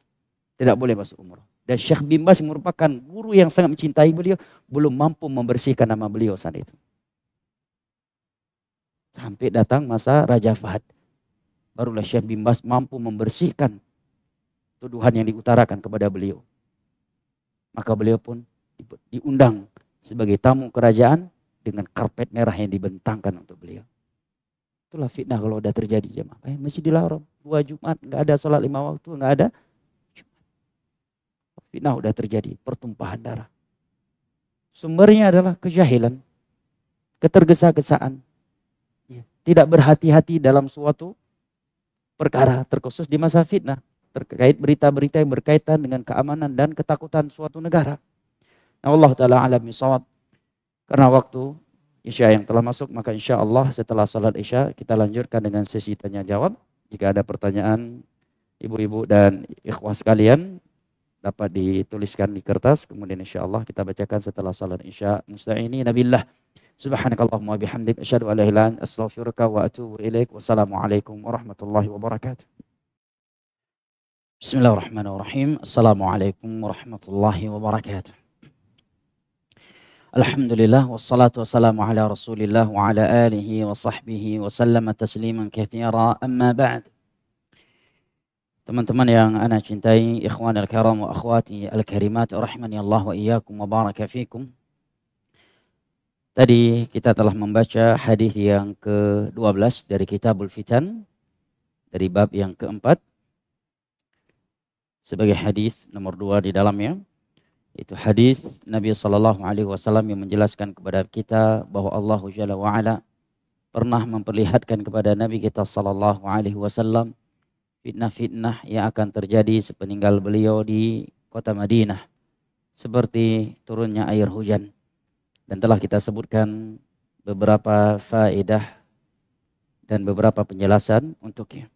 tidak boleh masuk umrah. Dan Syekh Bimbas merupakan guru yang sangat mencintai beliau, belum mampu membersihkan nama beliau saat itu. Sampai datang masa Raja Fahad. Barulah Syekh Bimbas mampu membersihkan tuduhan yang diutarakan kepada beliau. Maka beliau pun diundang sebagai tamu kerajaan dengan karpet merah yang dibentangkan untuk beliau. Itulah fitnah kalau sudah terjadi jemaah. Eh, Masjidil dilarang. dua Jumat, nggak ada sholat lima waktu, nggak ada Fitnah sudah terjadi, pertumpahan darah. Sumbernya adalah kejahilan, ketergesa-gesaan, ya, tidak berhati-hati dalam suatu perkara terkhusus di masa fitnah terkait berita-berita yang berkaitan dengan keamanan dan ketakutan suatu negara. Nah, Allah taala alam misawab. Karena waktu Isya yang telah masuk, maka insya Allah setelah salat Isya kita lanjutkan dengan sesi tanya jawab. Jika ada pertanyaan ibu-ibu dan ikhwah sekalian, dapat dituliskan di kertas kemudian insyaallah kita bacakan setelah salat insya musta'ini ini subhanakallahumma bihamdik asyhadu an la ilaha illa astaghfiruka wa atubu ilaik wassalamualaikum warahmatullahi wabarakatuh Bismillahirrahmanirrahim Assalamualaikum warahmatullahi wabarakatuh Alhamdulillah wassalatu wassalamu ala rasulillah wa ala alihi wa sahbihi wa sallama tasliman kathira amma ba'd Teman-teman yang ana cintai, ikhwan al-karam wa akhwati al-karimat, rahmani Allah wa iyyakum wa baraka fikum. Tadi kita telah membaca hadis yang ke-12 dari Kitabul Fitan dari bab yang keempat sebagai hadis nomor dua di dalamnya itu hadis Nabi Shallallahu Alaihi Wasallam yang menjelaskan kepada kita bahwa Allah Jalla wa ala pernah memperlihatkan kepada Nabi kita Shallallahu Alaihi Wasallam fitnah-fitnah yang akan terjadi sepeninggal beliau di kota Madinah seperti turunnya air hujan dan telah kita sebutkan beberapa faedah dan beberapa penjelasan untuknya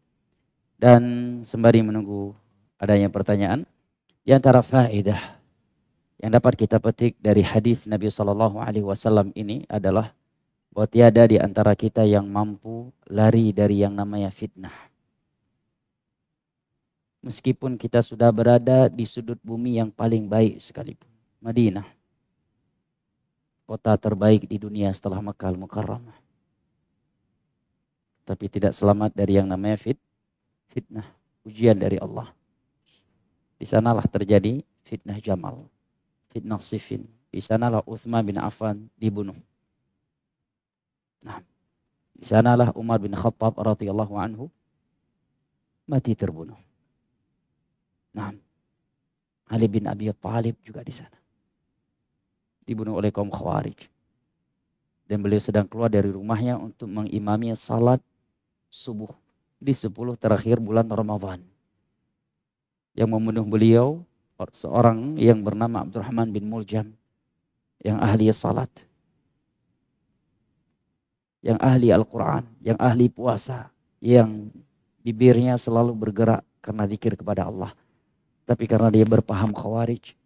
dan sembari menunggu adanya pertanyaan di antara faedah yang dapat kita petik dari hadis Nabi Shallallahu Alaihi Wasallam ini adalah bahwa tiada di antara kita yang mampu lari dari yang namanya fitnah meskipun kita sudah berada di sudut bumi yang paling baik sekalipun. Madinah. Kota terbaik di dunia setelah Mekah mukarramah Tapi tidak selamat dari yang namanya fit, fitnah, ujian dari Allah. Di sanalah terjadi fitnah Jamal, fitnah Sifin. Di sanalah Uthman bin Affan dibunuh. Nah, di sanalah Umar bin Khattab radhiyallahu anhu mati terbunuh. Nah, Ali bin Abi Thalib juga di sana. Dibunuh oleh kaum Khawarij. Dan beliau sedang keluar dari rumahnya untuk mengimami salat subuh di 10 terakhir bulan Ramadan. Yang membunuh beliau seorang yang bernama Abdurrahman bin Muljam yang ahli salat. Yang ahli Al-Quran, yang ahli puasa, yang bibirnya selalu bergerak karena zikir kepada Allah. Tapi karena dia berpaham khawarij,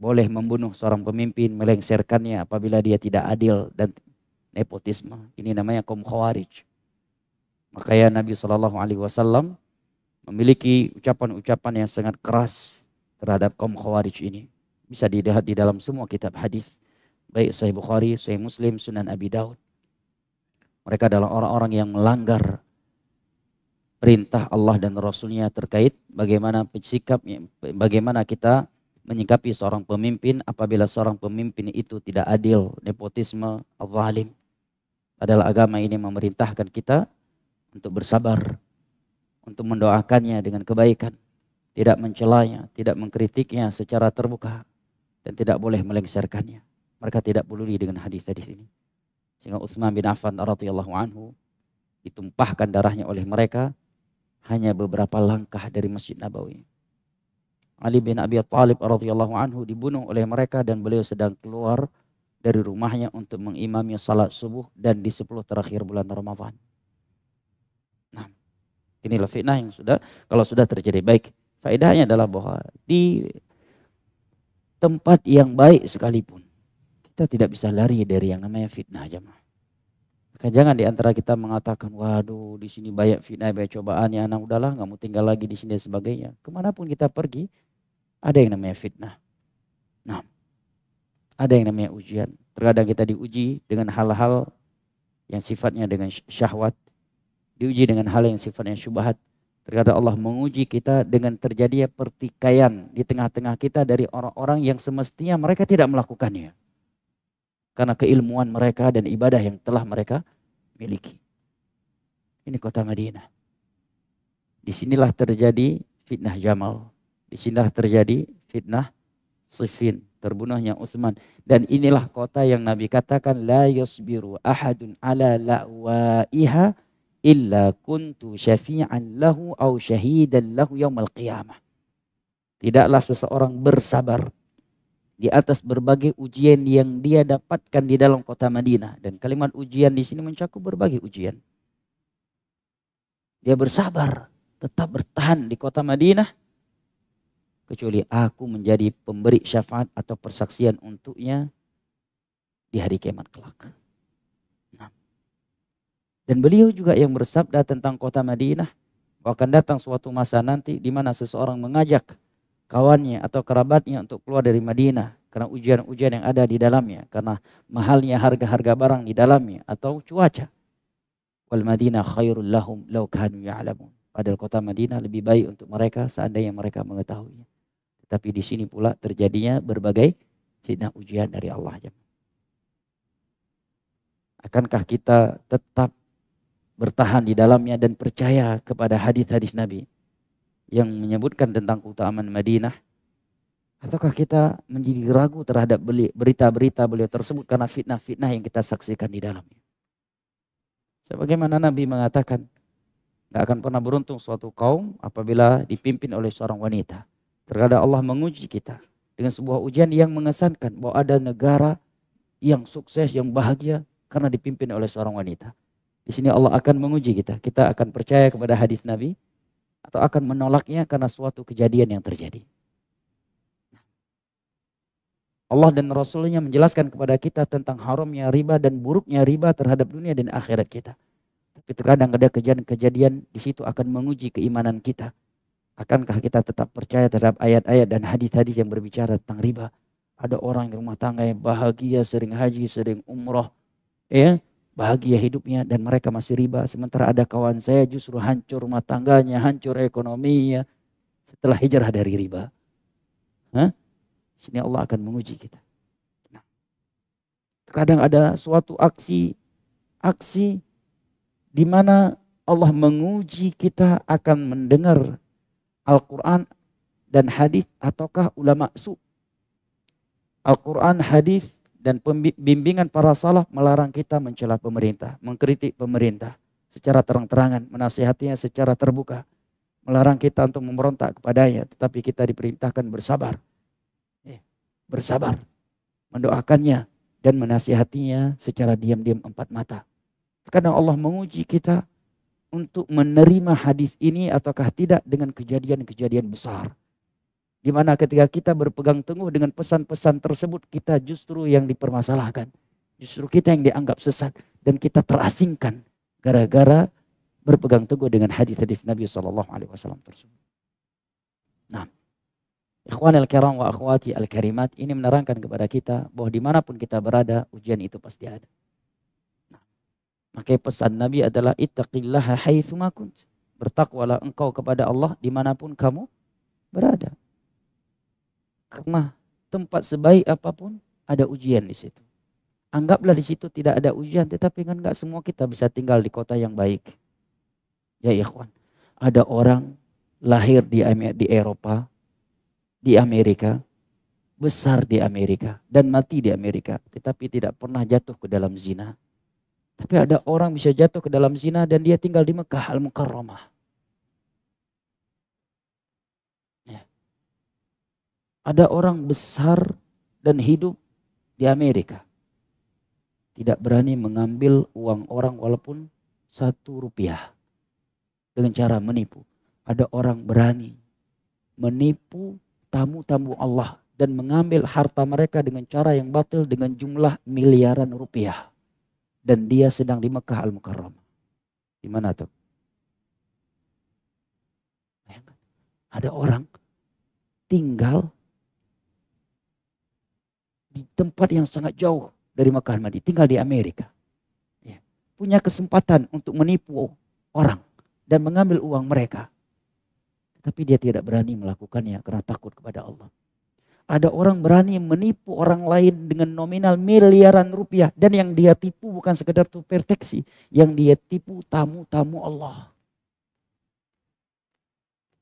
boleh membunuh seorang pemimpin, melengsarkannya apabila dia tidak adil dan nepotisme. Ini namanya kaum khawarij. Makanya Nabi saw memiliki ucapan-ucapan yang sangat keras terhadap kaum khawarij ini. Bisa dilihat di dalam semua kitab hadis, baik Sahih Bukhari, Sahih Muslim, Sunan Abi Daud. Mereka adalah orang-orang yang melanggar perintah Allah dan Rasulnya terkait bagaimana sikap, bagaimana kita menyikapi seorang pemimpin apabila seorang pemimpin itu tidak adil, nepotisme, zalim. Padahal agama ini memerintahkan kita untuk bersabar, untuk mendoakannya dengan kebaikan, tidak mencelanya, tidak mengkritiknya secara terbuka, dan tidak boleh melengsarkannya. Mereka tidak peduli dengan hadis-hadis ini. Sehingga Utsman bin Affan radhiyallahu anhu ditumpahkan darahnya oleh mereka hanya beberapa langkah dari Masjid Nabawi. Ali bin Abi Thalib radhiyallahu anhu dibunuh oleh mereka dan beliau sedang keluar dari rumahnya untuk mengimami salat subuh dan di 10 terakhir bulan Ramadan. Nah, inilah fitnah yang sudah kalau sudah terjadi baik. Faedahnya adalah bahwa di tempat yang baik sekalipun kita tidak bisa lari dari yang namanya fitnah jemaah. Maka nah, jangan antara kita mengatakan, waduh di sini banyak fitnah, banyak cobaan ya anak udahlah nggak mau tinggal lagi di sini dan sebagainya. Kemanapun kita pergi, ada yang namanya fitnah. Nah, ada yang namanya ujian. Terkadang kita diuji dengan hal-hal yang sifatnya dengan syahwat, diuji dengan hal yang sifatnya syubhat. Terkadang Allah menguji kita dengan terjadinya pertikaian di tengah-tengah kita dari orang-orang yang semestinya mereka tidak melakukannya. Karena keilmuan mereka dan ibadah yang telah mereka miliki. Ini kota Madinah. Disinilah terjadi fitnah Jamal. Disinilah terjadi fitnah Sifin, terbunuhnya Utsman. Dan inilah kota yang Nabi katakan la yasbiru ahadun ala la'waiha illa kuntu syafi'an lahu au syahidan lahu yaumal qiyamah. Tidaklah seseorang bersabar di atas berbagai ujian yang dia dapatkan di dalam kota Madinah dan kalimat ujian di sini mencakup berbagai ujian. Dia bersabar, tetap bertahan di kota Madinah kecuali aku menjadi pemberi syafaat atau persaksian untuknya di hari kiamat kelak. Nah. Dan beliau juga yang bersabda tentang kota Madinah, akan datang suatu masa nanti di mana seseorang mengajak kawannya atau kerabatnya untuk keluar dari Madinah karena ujian-ujian yang ada di dalamnya, karena mahalnya harga-harga barang di dalamnya atau cuaca. Wal Madinah khairul lahum law kanu ya'lamun. Padahal kota Madinah lebih baik untuk mereka seandainya mereka mengetahuinya. Tapi di sini pula terjadinya berbagai fitnah ujian dari Allah. Akankah kita tetap bertahan di dalamnya dan percaya kepada hadis-hadis Nabi? yang menyebutkan tentang keutamaan Madinah? Ataukah kita menjadi ragu terhadap berita-berita beliau tersebut karena fitnah-fitnah yang kita saksikan di dalamnya? Sebagaimana Nabi mengatakan, nggak akan pernah beruntung suatu kaum apabila dipimpin oleh seorang wanita. Terkadang Allah menguji kita dengan sebuah ujian yang mengesankan bahwa ada negara yang sukses, yang bahagia karena dipimpin oleh seorang wanita. Di sini Allah akan menguji kita. Kita akan percaya kepada hadis Nabi atau akan menolaknya karena suatu kejadian yang terjadi. Allah dan Rasulnya menjelaskan kepada kita tentang haramnya riba dan buruknya riba terhadap dunia dan akhirat kita. Tapi terkadang ada kejadian-kejadian di situ akan menguji keimanan kita. Akankah kita tetap percaya terhadap ayat-ayat dan hadis-hadis yang berbicara tentang riba? Ada orang yang rumah tangga yang bahagia, sering haji, sering umroh, ya, bahagia hidupnya dan mereka masih riba. Sementara ada kawan saya justru hancur rumah tangganya, hancur ekonominya setelah hijrah dari riba. Hah? Sini Allah akan menguji kita. Nah, terkadang ada suatu aksi, aksi di mana Allah menguji kita akan mendengar Al-Quran dan hadis ataukah ulama su. Al-Quran, hadis, dan bimbingan para salaf melarang kita mencela pemerintah, mengkritik pemerintah secara terang-terangan, menasihatinya secara terbuka, melarang kita untuk memberontak kepadanya, tetapi kita diperintahkan bersabar. Eh, bersabar, mendoakannya dan menasihatinya secara diam-diam empat mata. Terkadang Allah menguji kita untuk menerima hadis ini ataukah tidak dengan kejadian-kejadian besar Dimana ketika kita berpegang teguh dengan pesan-pesan tersebut, kita justru yang dipermasalahkan. Justru kita yang dianggap sesat dan kita terasingkan gara-gara berpegang teguh dengan hadis-hadis Nabi Shallallahu Alaihi Wasallam tersebut. Nah, ikhwan al karam wa akhwati al karimat ini menerangkan kepada kita bahwa dimanapun kita berada ujian itu pasti ada. Nah, makanya pesan Nabi adalah ittaqillaha haitsuma kunt. Bertakwalah engkau kepada Allah dimanapun kamu berada hikmah. Tempat sebaik apapun ada ujian di situ. Anggaplah di situ tidak ada ujian, tetapi kan nggak semua kita bisa tinggal di kota yang baik. Ya ikhwan, ada orang lahir di di Eropa, di Amerika, besar di Amerika dan mati di Amerika, tetapi tidak pernah jatuh ke dalam zina. Tapi ada orang bisa jatuh ke dalam zina dan dia tinggal di Mekah Al-Mukarramah. Ada orang besar dan hidup di Amerika. Tidak berani mengambil uang orang walaupun satu rupiah. Dengan cara menipu. Ada orang berani menipu tamu-tamu Allah dan mengambil harta mereka dengan cara yang batil dengan jumlah miliaran rupiah. Dan dia sedang di Mekah al Mukarram. Di mana tuh? Ada orang tinggal di tempat yang sangat jauh dari Mekah Madinah, tinggal di Amerika. Ya. Punya kesempatan untuk menipu orang dan mengambil uang mereka. Tapi dia tidak berani melakukannya karena takut kepada Allah. Ada orang berani menipu orang lain dengan nominal miliaran rupiah. Dan yang dia tipu bukan sekedar tupir taksi. Yang dia tipu tamu-tamu Allah.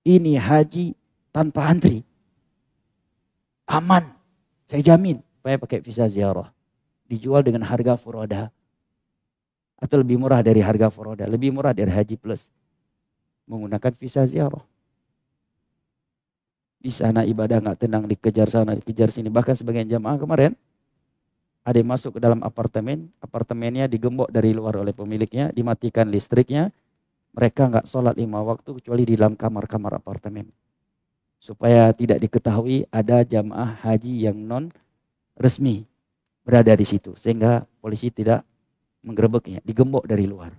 Ini haji tanpa antri. Aman. Saya jamin supaya pakai visa ziarah. Dijual dengan harga furoda. Atau lebih murah dari harga furoda. Lebih murah dari haji plus. Menggunakan visa ziarah. Di sana ibadah nggak tenang, dikejar sana, dikejar sini. Bahkan sebagian jamaah kemarin ada yang masuk ke dalam apartemen, apartemennya digembok dari luar oleh pemiliknya, dimatikan listriknya, mereka nggak sholat lima waktu kecuali di dalam kamar-kamar apartemen. Supaya tidak diketahui ada jamaah haji yang non resmi berada di situ sehingga polisi tidak menggerebeknya, digembok dari luar.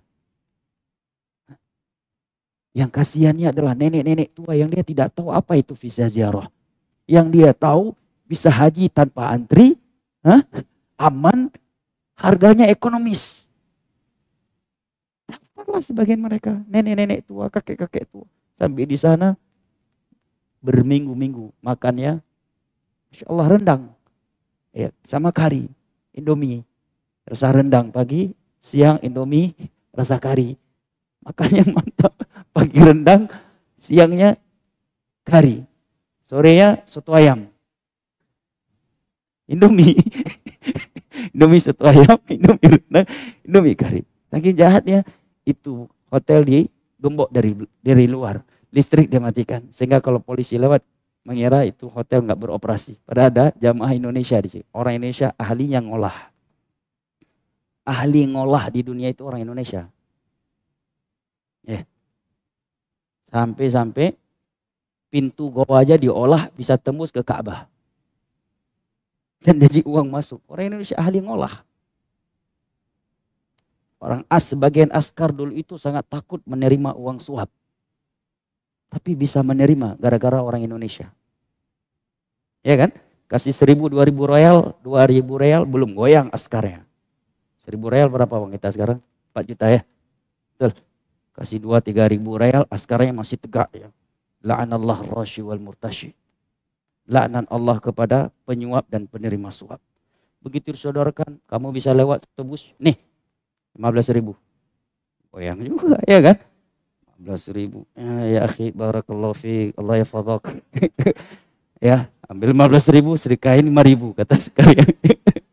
Yang kasihannya adalah nenek-nenek tua yang dia tidak tahu apa itu visa ziarah. Yang dia tahu bisa haji tanpa antri, aman, harganya ekonomis. Daftarlah sebagian mereka, nenek-nenek tua, kakek-kakek tua. Sampai di sana berminggu-minggu makannya, insya Allah rendang. Ya, sama kari, Indomie. Rasa rendang pagi, siang Indomie, rasa kari. Makannya mantap. Pagi rendang, siangnya kari. Sorenya soto ayam. Indomie. Indomie soto ayam, Indomie rendang, Indomie kari. Saking jahatnya itu hotel di gembok dari dari luar. Listrik dimatikan sehingga kalau polisi lewat mengira itu hotel nggak beroperasi. Padahal ada jamaah Indonesia di sini. Orang Indonesia ahli yang ngolah. Ahli ngolah di dunia itu orang Indonesia. Yeah. Sampai-sampai pintu goa aja diolah bisa tembus ke Ka'bah. Dan jadi uang masuk. Orang Indonesia ahli ngolah. Orang as, sebagian askar dulu itu sangat takut menerima uang suap tapi bisa menerima gara-gara orang Indonesia. Ya kan? Kasih seribu, dua ribu royal, dua ribu royal belum goyang askarnya. Seribu royal berapa uang kita sekarang? Empat juta ya? Betul. Kasih dua, tiga ribu royal, askarnya masih tegak ya. La'anallah rasyi wal murtashi. La'anan Allah kepada penyuap dan penerima suap. Begitu disodorkan, kamu bisa lewat satu bus. Nih, 15 ribu. Goyang juga, ya kan? belas ribu ya, ya akhi barakallahu fi Allah ya fadok ya ambil lima belas ribu sedekahin lima ribu kata sekalian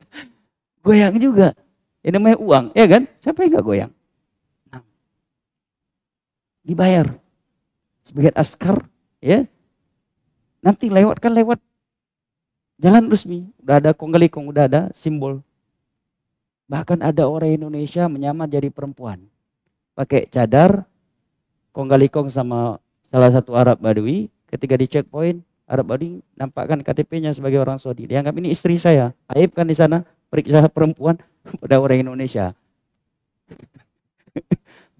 goyang juga ini namanya uang ya kan siapa yang gak goyang nah, dibayar sebagai askar ya nanti lewat kan lewat jalan resmi udah ada kong udah ada simbol bahkan ada orang Indonesia menyamar jadi perempuan pakai cadar kong sama salah satu Arab Badui. Ketika di checkpoint, Arab Badui nampakkan KTP-nya sebagai orang Saudi. Dianggap ini istri saya. Aib kan di sana, periksa perempuan pada orang Indonesia.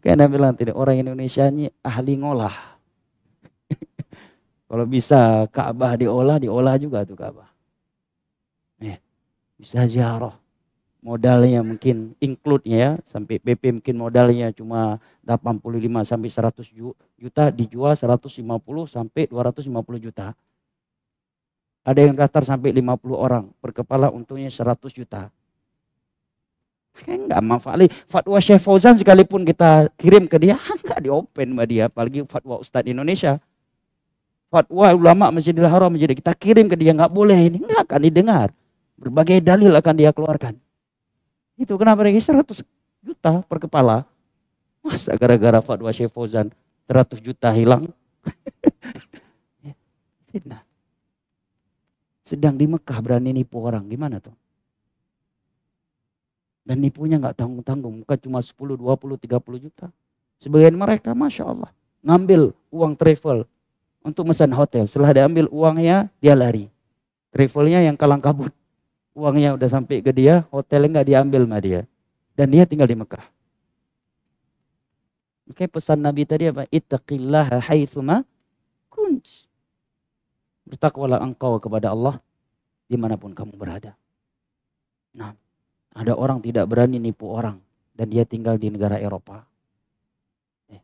Karena bilang tidak orang Indonesia ini ahli ngolah. Kalau bisa Ka'bah diolah, diolah juga tuh Ka'bah. bisa ziarah modalnya mungkin include ya sampai PP mungkin modalnya cuma 85 sampai 100 juta dijual 150 sampai 250 juta. Ada yang daftar sampai 50 orang, per kepala untungnya 100 juta. Kayak enggak manfaat. Fatwa Syekh Fauzan sekalipun kita kirim ke dia, enggak diopen sama dia, apalagi fatwa Ustadz Indonesia. Fatwa ulama Masjidil Haram menjadi kita kirim ke dia enggak boleh ini, enggak akan didengar. Berbagai dalil akan dia keluarkan. Itu kenapa register 100 juta per kepala. Masa gara-gara fatwa Syekh Fauzan 100 juta hilang? Ya, fitnah. Sedang di Mekah berani nipu orang, gimana tuh? Dan nipunya nggak tanggung-tanggung, bukan cuma 10, 20, 30 juta. Sebagian mereka, Masya Allah, ngambil uang travel untuk mesan hotel. Setelah diambil uangnya, dia lari. Travelnya yang kalang kabut uangnya udah sampai ke dia, hotelnya nggak diambil sama dia. Dan dia tinggal di Mekah. Oke, pesan Nabi tadi apa? Ittaqillaha haitsuma kunt. Bertakwalah engkau kepada Allah dimanapun kamu berada. Nah, ada orang tidak berani nipu orang dan dia tinggal di negara Eropa. Eh.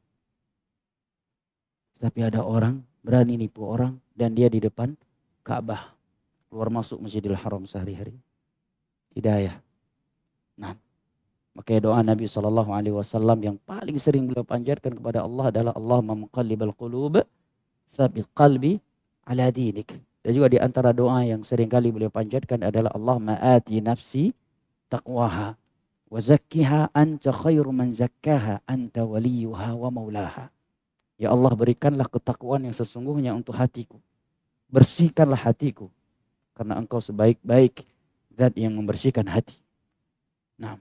Tapi ada orang berani nipu orang dan dia di depan Ka'bah keluar masuk Masjidil Haram sehari-hari. Hidayah. Nah, makanya doa Nabi Shallallahu Alaihi Wasallam yang paling sering beliau panjatkan kepada Allah adalah Allah memqallibal qulub, sabil qalbi ala dinik. Dan juga di antara doa yang sering kali beliau panjatkan adalah Allah ma'ati nafsi taqwaha wa zakkiha anta khairu man zakkaha anta waliyuha wa maulaha. Ya Allah berikanlah ketakwaan yang sesungguhnya untuk hatiku. Bersihkanlah hatiku karena engkau sebaik-baik zat yang membersihkan hati. Nah,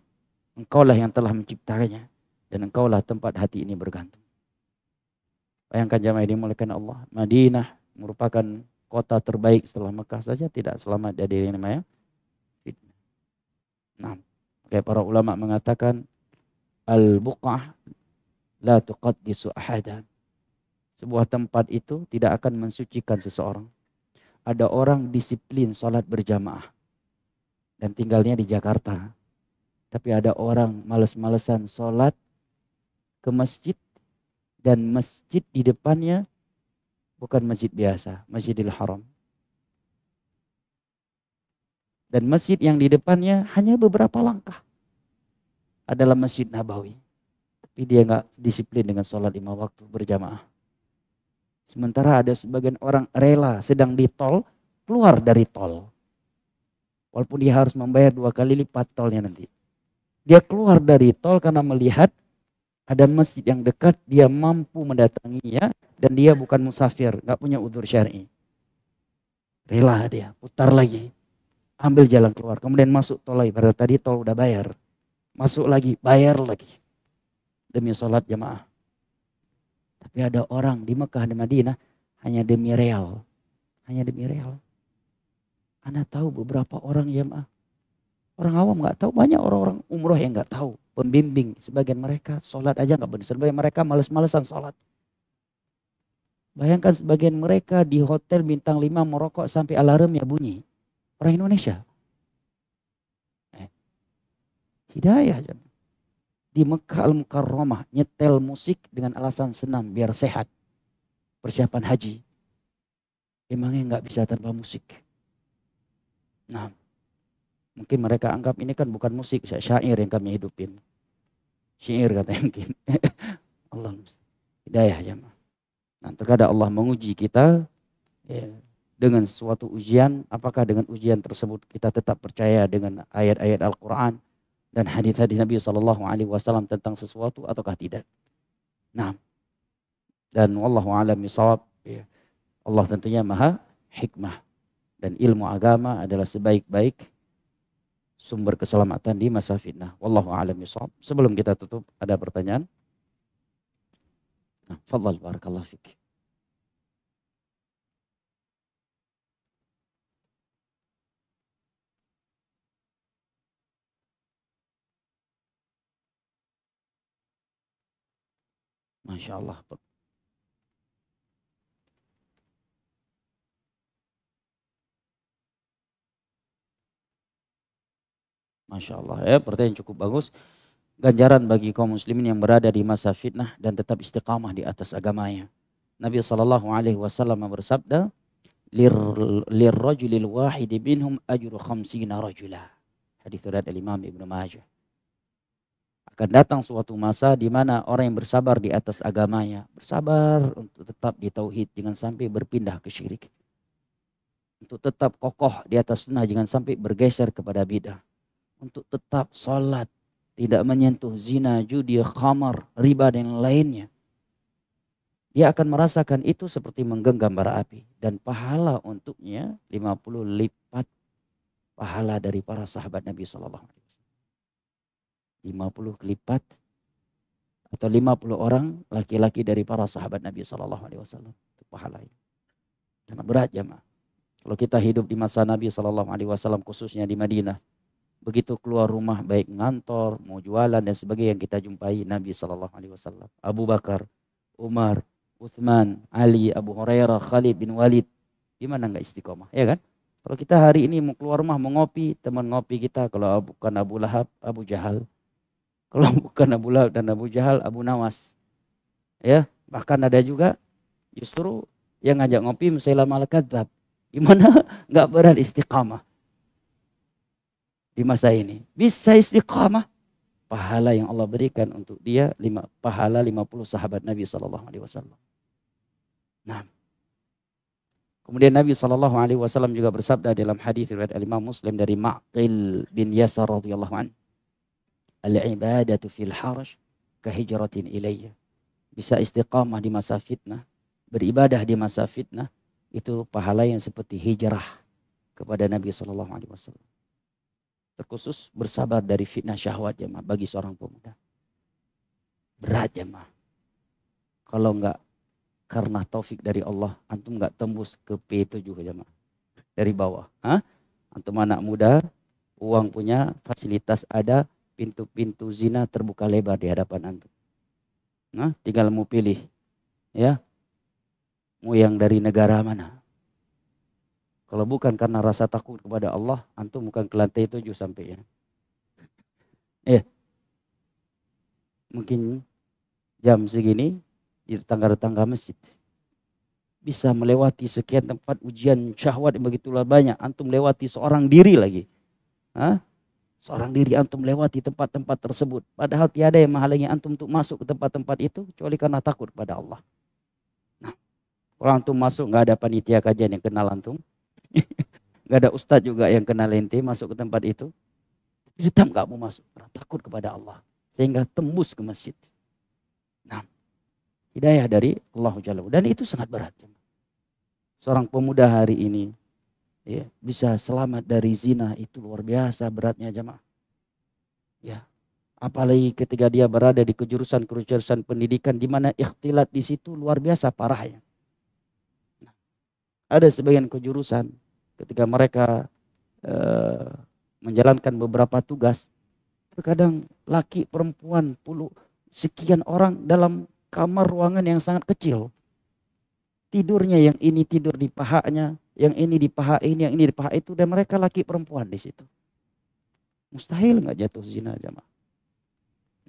engkaulah yang telah menciptakannya. Dan engkaulah tempat hati ini bergantung. Bayangkan jamaah ini mulakan Allah. Madinah merupakan kota terbaik setelah Mekah saja tidak selamat dari yang namanya fitnah. Nah, kayak para ulama mengatakan al-buqah la tuqaddisu ahadan. Sebuah tempat itu tidak akan mensucikan seseorang ada orang disiplin sholat berjamaah dan tinggalnya di Jakarta. Tapi ada orang males-malesan sholat ke masjid dan masjid di depannya bukan masjid biasa, Masjidil Haram. Dan masjid yang di depannya hanya beberapa langkah adalah Masjid Nabawi. Tapi dia nggak disiplin dengan sholat lima waktu berjamaah. Sementara ada sebagian orang rela sedang di tol, keluar dari tol. Walaupun dia harus membayar dua kali lipat tolnya nanti. Dia keluar dari tol karena melihat ada masjid yang dekat, dia mampu mendatanginya dan dia bukan musafir, nggak punya udur syari. Rela dia, putar lagi, ambil jalan keluar, kemudian masuk tol lagi. Padahal tadi tol udah bayar, masuk lagi, bayar lagi demi sholat jamaah. Tapi ada orang di Mekah, dan Madinah hanya demi real. Hanya demi real. Anda tahu beberapa orang ya Orang awam nggak tahu, banyak orang-orang umroh yang nggak tahu. Pembimbing, sebagian mereka sholat aja nggak benar. Sebagian mereka males-malesan sholat. Bayangkan sebagian mereka di hotel bintang 5 merokok sampai alarmnya bunyi. Orang Indonesia. Eh. Hidayah. Jaman di Mekah Al-Mukarramah nyetel musik dengan alasan senam biar sehat. Persiapan haji. Emangnya nggak bisa tanpa musik. Nah, mungkin mereka anggap ini kan bukan musik, syair yang kami hidupin. Syair kata mungkin. Allah hidayah jemaah. Ya nah, terkadang Allah menguji kita ya, dengan suatu ujian, apakah dengan ujian tersebut kita tetap percaya dengan ayat-ayat Al-Qur'an? dan hadis-hadis Nabi Shallallahu Alaihi Wasallam tentang sesuatu ataukah tidak. Nah, dan wallahu alam yusawab. Ya. Allah tentunya maha hikmah dan ilmu agama adalah sebaik-baik sumber keselamatan di masa fitnah. Wallahu alam yusawab. Sebelum kita tutup ada pertanyaan? Nah, Fadl barakallahu fikir. Masya Allah. Masya Allah. Ya, eh, pertanyaan cukup bagus. Ganjaran bagi kaum muslimin yang berada di masa fitnah dan tetap istiqamah di atas agamanya. Nabi Shallallahu Alaihi Wasallam bersabda, lir wahidi minhum ajru khamsina rojula." Hadis Imam Ibnu Majah akan datang suatu masa di mana orang yang bersabar di atas agamanya, bersabar untuk tetap di tauhid, jangan sampai berpindah ke syirik. Untuk tetap kokoh di atas sunnah, jangan sampai bergeser kepada bidah. Untuk tetap sholat, tidak menyentuh zina, judi, khamar, riba dan lainnya. Dia akan merasakan itu seperti menggenggam bara api. Dan pahala untuknya 50 lipat pahala dari para sahabat Nabi SAW. 50 kelipat atau 50 orang laki-laki dari para sahabat Nabi Shallallahu Alaihi Wasallam pahala ini. Karena berat jemaah. Kalau kita hidup di masa Nabi Shallallahu Alaihi Wasallam khususnya di Madinah, begitu keluar rumah baik ngantor, mau jualan dan sebagainya yang kita jumpai Nabi Shallallahu Alaihi Wasallam, Abu Bakar, Umar, Uthman, Ali, Abu Hurairah, Khalid bin Walid, gimana nggak istiqomah, ya kan? Kalau kita hari ini mau keluar rumah mau ngopi, teman ngopi kita kalau bukan Abu Lahab, Abu Jahal, kalau bukan Abu Lahab dan Abu Jahal, Abu Nawas. Ya, bahkan ada juga justru yang ngajak ngopi Musailah Malakadzab. Gimana nggak berat istiqamah di masa ini. Bisa istiqamah pahala yang Allah berikan untuk dia lima pahala 50 sahabat Nabi Shallallahu alaihi wasallam. Nah. Kemudian Nabi Shallallahu alaihi wasallam juga bersabda dalam hadis riwayat Imam Muslim dari Ma'qil bin Yasar radhiyallahu anhu al-ibadatu fil harj kahijratin ilayya. Bisa istiqamah di masa fitnah, beribadah di masa fitnah itu pahala yang seperti hijrah kepada Nabi Shallallahu alaihi wasallam. Terkhusus bersabar dari fitnah syahwat jemaah bagi seorang pemuda. Berat jemaah. Kalau enggak karena taufik dari Allah antum enggak tembus ke P7 jemaah. Dari bawah, ha? Antum anak muda, uang punya, fasilitas ada, pintu-pintu zina terbuka lebar di hadapan antum. Nah, tinggal mau pilih. Ya. Mau yang dari negara mana? Kalau bukan karena rasa takut kepada Allah, antum bukan ke lantai tujuh sampai ya. Eh, Mungkin jam segini di tangga-tangga masjid bisa melewati sekian tempat ujian syahwat yang begitu banyak. Antum lewati seorang diri lagi. Hah? seorang diri antum lewati tempat-tempat tersebut. Padahal tiada yang menghalangi antum untuk masuk ke tempat-tempat itu kecuali karena takut kepada Allah. Nah, kalau antum masuk nggak ada panitia kajian yang kenal antum, nggak ada ustadz juga yang kenal ente masuk ke tempat itu, tetap nggak mau masuk karena takut kepada Allah sehingga tembus ke masjid. Nah, hidayah dari Allah Jalla dan itu sangat berat. Seorang pemuda hari ini ya, bisa selamat dari zina itu luar biasa beratnya jemaah. Ya, apalagi ketika dia berada di kejurusan-kejurusan pendidikan di mana ikhtilat di situ luar biasa parahnya. Nah, ada sebagian kejurusan ketika mereka e, menjalankan beberapa tugas terkadang laki perempuan puluh sekian orang dalam kamar ruangan yang sangat kecil. Tidurnya yang ini tidur di pahanya, yang ini di paha ini, yang ini di paha itu, dan mereka laki perempuan di situ. Mustahil nggak jatuh zina jamaah.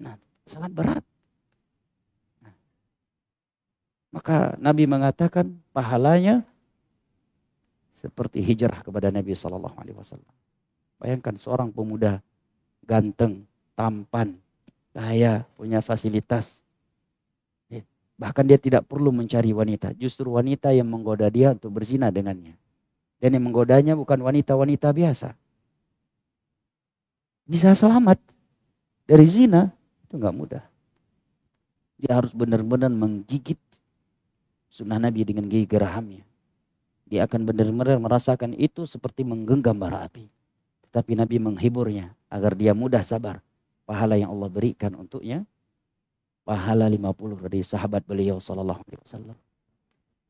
Nah, sangat berat. Nah, maka Nabi mengatakan pahalanya seperti hijrah kepada Nabi Shallallahu Alaihi Wasallam. Bayangkan seorang pemuda ganteng, tampan, kaya, punya fasilitas, Bahkan dia tidak perlu mencari wanita. Justru wanita yang menggoda dia untuk berzina dengannya. Dan yang menggodanya bukan wanita-wanita biasa. Bisa selamat dari zina itu nggak mudah. Dia harus benar-benar menggigit sunnah Nabi dengan gigi gerahamnya. Dia akan benar-benar merasakan itu seperti menggenggam bara api. Tetapi Nabi menghiburnya agar dia mudah sabar. Pahala yang Allah berikan untuknya pahala 50 dari sahabat beliau sallallahu alaihi wasallam.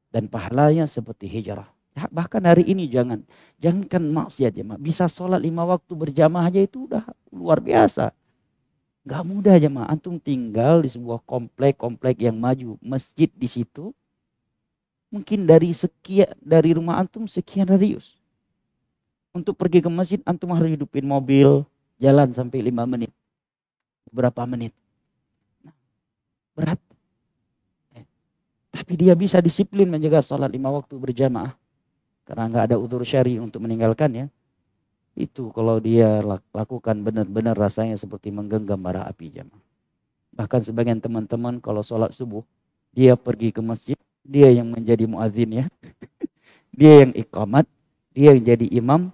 Dan pahalanya seperti hijrah. Ya, bahkan hari ini jangan jangankan maksiat jemaah, ya, bisa sholat lima waktu berjamaah aja itu udah luar biasa. Gak mudah jemaah, ya, antum tinggal di sebuah komplek-komplek yang maju, masjid di situ. Mungkin dari sekian dari rumah antum sekian radius. Untuk pergi ke masjid antum harus hidupin mobil, jalan sampai lima menit. Berapa menit? berat. Eh, tapi dia bisa disiplin menjaga sholat lima waktu berjamaah. Karena nggak ada utur syari untuk meninggalkannya. Itu kalau dia lakukan benar-benar rasanya seperti menggenggam bara api jamaah. Bahkan sebagian teman-teman kalau sholat subuh, dia pergi ke masjid, dia yang menjadi muadzin ya. dia yang ikamat, dia yang jadi imam,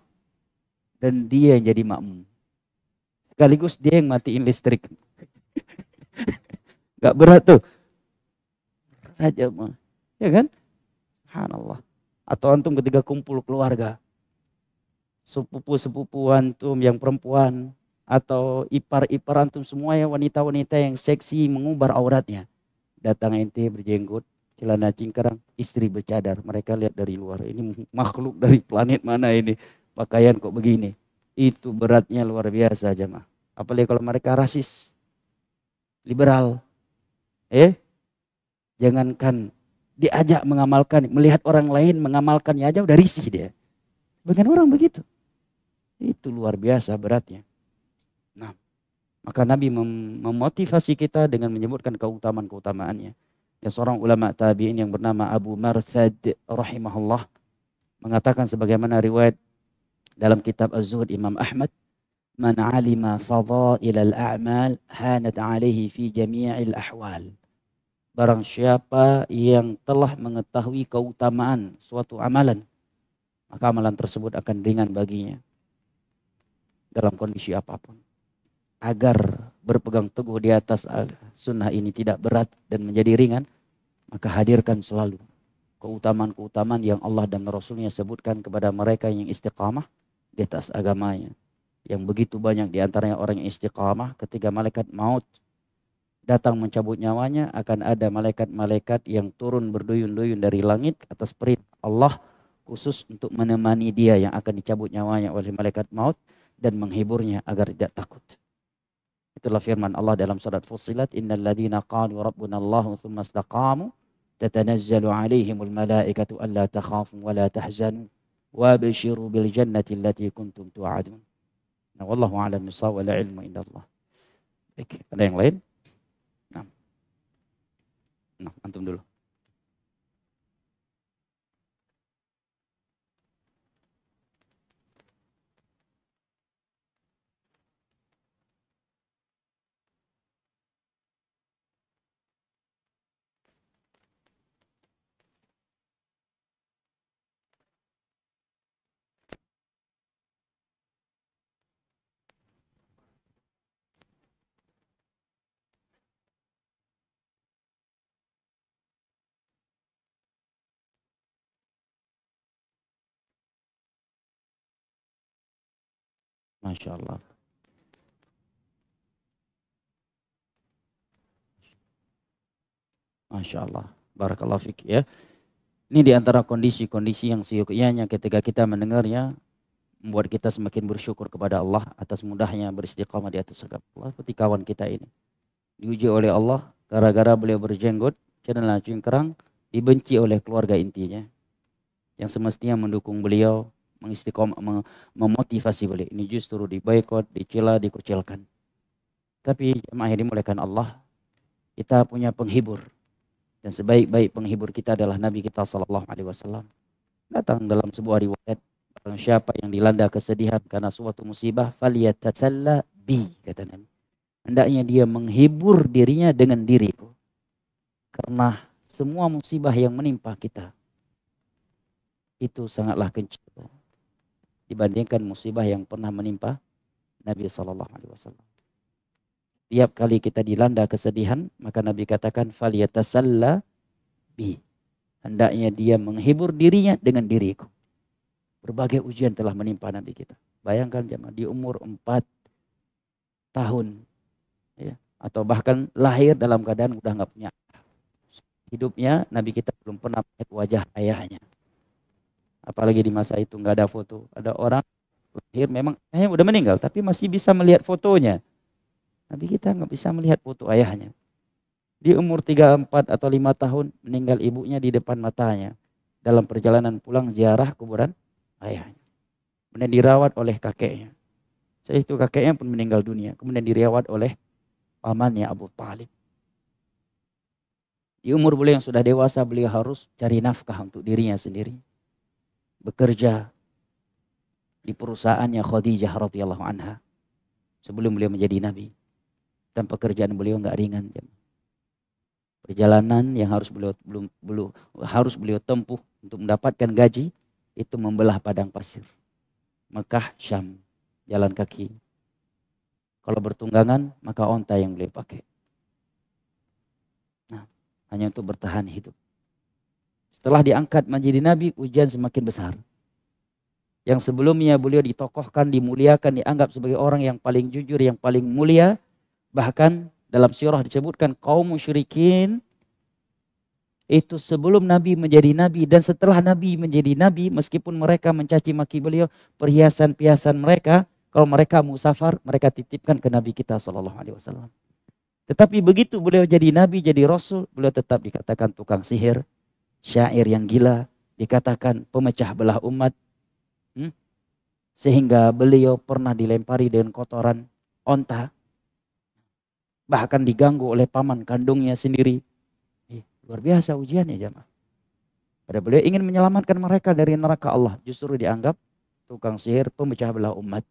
dan dia yang jadi makmum. Sekaligus dia yang matiin listrik. Gak berat tuh. Raja mah. Ya kan? Subhanallah. Atau antum ketika kumpul keluarga. Sepupu-sepupu antum yang perempuan. Atau ipar-ipar antum semua ya wanita-wanita yang seksi mengubar auratnya. Datang ente berjenggot. Celana cingkrang. Istri bercadar. Mereka lihat dari luar. Ini makhluk dari planet mana ini. Pakaian kok begini. Itu beratnya luar biasa aja mah. Apalagi kalau mereka rasis. Liberal Eh, jangankan diajak mengamalkan, melihat orang lain mengamalkannya aja udah risih dia. Bagian orang begitu. Itu luar biasa beratnya. Nah, maka Nabi mem memotivasi kita dengan menyebutkan keutamaan-keutamaannya. Ya, seorang ulama tabi'in yang bernama Abu Marsad rahimahullah mengatakan sebagaimana riwayat dalam kitab Az-Zuhud Imam Ahmad Man alima fadailal a'mal hanat alaihi fi jami'il ahwal Barang siapa yang telah mengetahui keutamaan suatu amalan, maka amalan tersebut akan ringan baginya dalam kondisi apapun. Agar berpegang teguh di atas sunnah ini tidak berat dan menjadi ringan, maka hadirkan selalu keutamaan-keutamaan yang Allah dan Rasulnya sebutkan kepada mereka yang istiqamah di atas agamanya. Yang begitu banyak diantaranya orang yang istiqamah ketika malaikat maut datang mencabut nyawanya akan ada malaikat-malaikat yang turun berduyun-duyun dari langit atas perintah Allah khusus untuk menemani dia yang akan dicabut nyawanya oleh malaikat maut dan menghiburnya agar tidak takut. Itulah firman Allah dalam surat Fussilat, "Innal qalu rabbuna Allah tsumma istaqamu tatanazzalu alaihimul malaikatu alla takhafu wa la tahzanu wabshiru bil jannati allati kuntum tu'adun." Nah, wallahu a'lam bissawab wa la ilma Allah Baik, ada yang lain? Nah, antum dulu. Masya Allah. Masya Allah. Barakallah ya. Ini diantara kondisi-kondisi yang yang ketika kita mendengarnya membuat kita semakin bersyukur kepada Allah atas mudahnya beristiqamah di atas segala Allah seperti kawan kita ini diuji oleh Allah gara-gara beliau berjenggot karena cingkrang dibenci oleh keluarga intinya yang semestinya mendukung beliau mengistiqom memotivasi balik. Ini justru diboikot, dicela, dikucilkan. Tapi jemaah yang dimuliakan Allah, kita punya penghibur. Dan sebaik-baik penghibur kita adalah Nabi kita Sallallahu Alaihi Wasallam. Datang dalam sebuah riwayat, barang siapa yang dilanda kesedihan karena suatu musibah, faliyatasalla bi, kata Nabi. Hendaknya dia menghibur dirinya dengan diriku. Karena semua musibah yang menimpa kita, itu sangatlah kecil dibandingkan musibah yang pernah menimpa Nabi Shallallahu Alaihi Wasallam. Tiap kali kita dilanda kesedihan, maka Nabi katakan, "Faliyatasalla bi." Hendaknya dia menghibur dirinya dengan diriku. Berbagai ujian telah menimpa Nabi kita. Bayangkan jemaah di umur empat tahun, ya, atau bahkan lahir dalam keadaan udah nggak punya hidupnya Nabi kita belum pernah melihat wajah ayahnya apalagi di masa itu nggak ada foto ada orang lahir memang ayah eh, udah meninggal tapi masih bisa melihat fotonya tapi kita nggak bisa melihat foto ayahnya di umur 3, 4 atau 5 tahun meninggal ibunya di depan matanya dalam perjalanan pulang ziarah kuburan ayahnya kemudian dirawat oleh kakeknya setelah itu kakeknya pun meninggal dunia kemudian dirawat oleh pamannya Abu Talib di umur beliau yang sudah dewasa beliau harus cari nafkah untuk dirinya sendiri bekerja di perusahaannya Khadijah radhiyallahu anha sebelum beliau menjadi nabi dan pekerjaan beliau nggak ringan perjalanan yang harus beliau belum belum harus beliau tempuh untuk mendapatkan gaji itu membelah padang pasir Mekah Syam jalan kaki kalau bertunggangan maka onta yang beliau pakai nah hanya untuk bertahan hidup setelah diangkat menjadi nabi, ujian semakin besar. Yang sebelumnya beliau ditokohkan, dimuliakan, dianggap sebagai orang yang paling jujur, yang paling mulia. Bahkan dalam sirah disebutkan kaum musyrikin itu sebelum Nabi menjadi Nabi dan setelah Nabi menjadi Nabi meskipun mereka mencaci maki beliau perhiasan-perhiasan mereka kalau mereka musafar mereka titipkan ke Nabi kita Shallallahu Alaihi Wasallam. Tetapi begitu beliau jadi Nabi jadi Rasul beliau tetap dikatakan tukang sihir, syair yang gila, dikatakan pemecah belah umat. Hmm? Sehingga beliau pernah dilempari dengan kotoran onta. Bahkan diganggu oleh paman kandungnya sendiri. Eh, luar biasa ujiannya jamaah. Pada beliau ingin menyelamatkan mereka dari neraka Allah. Justru dianggap tukang sihir pemecah belah umat.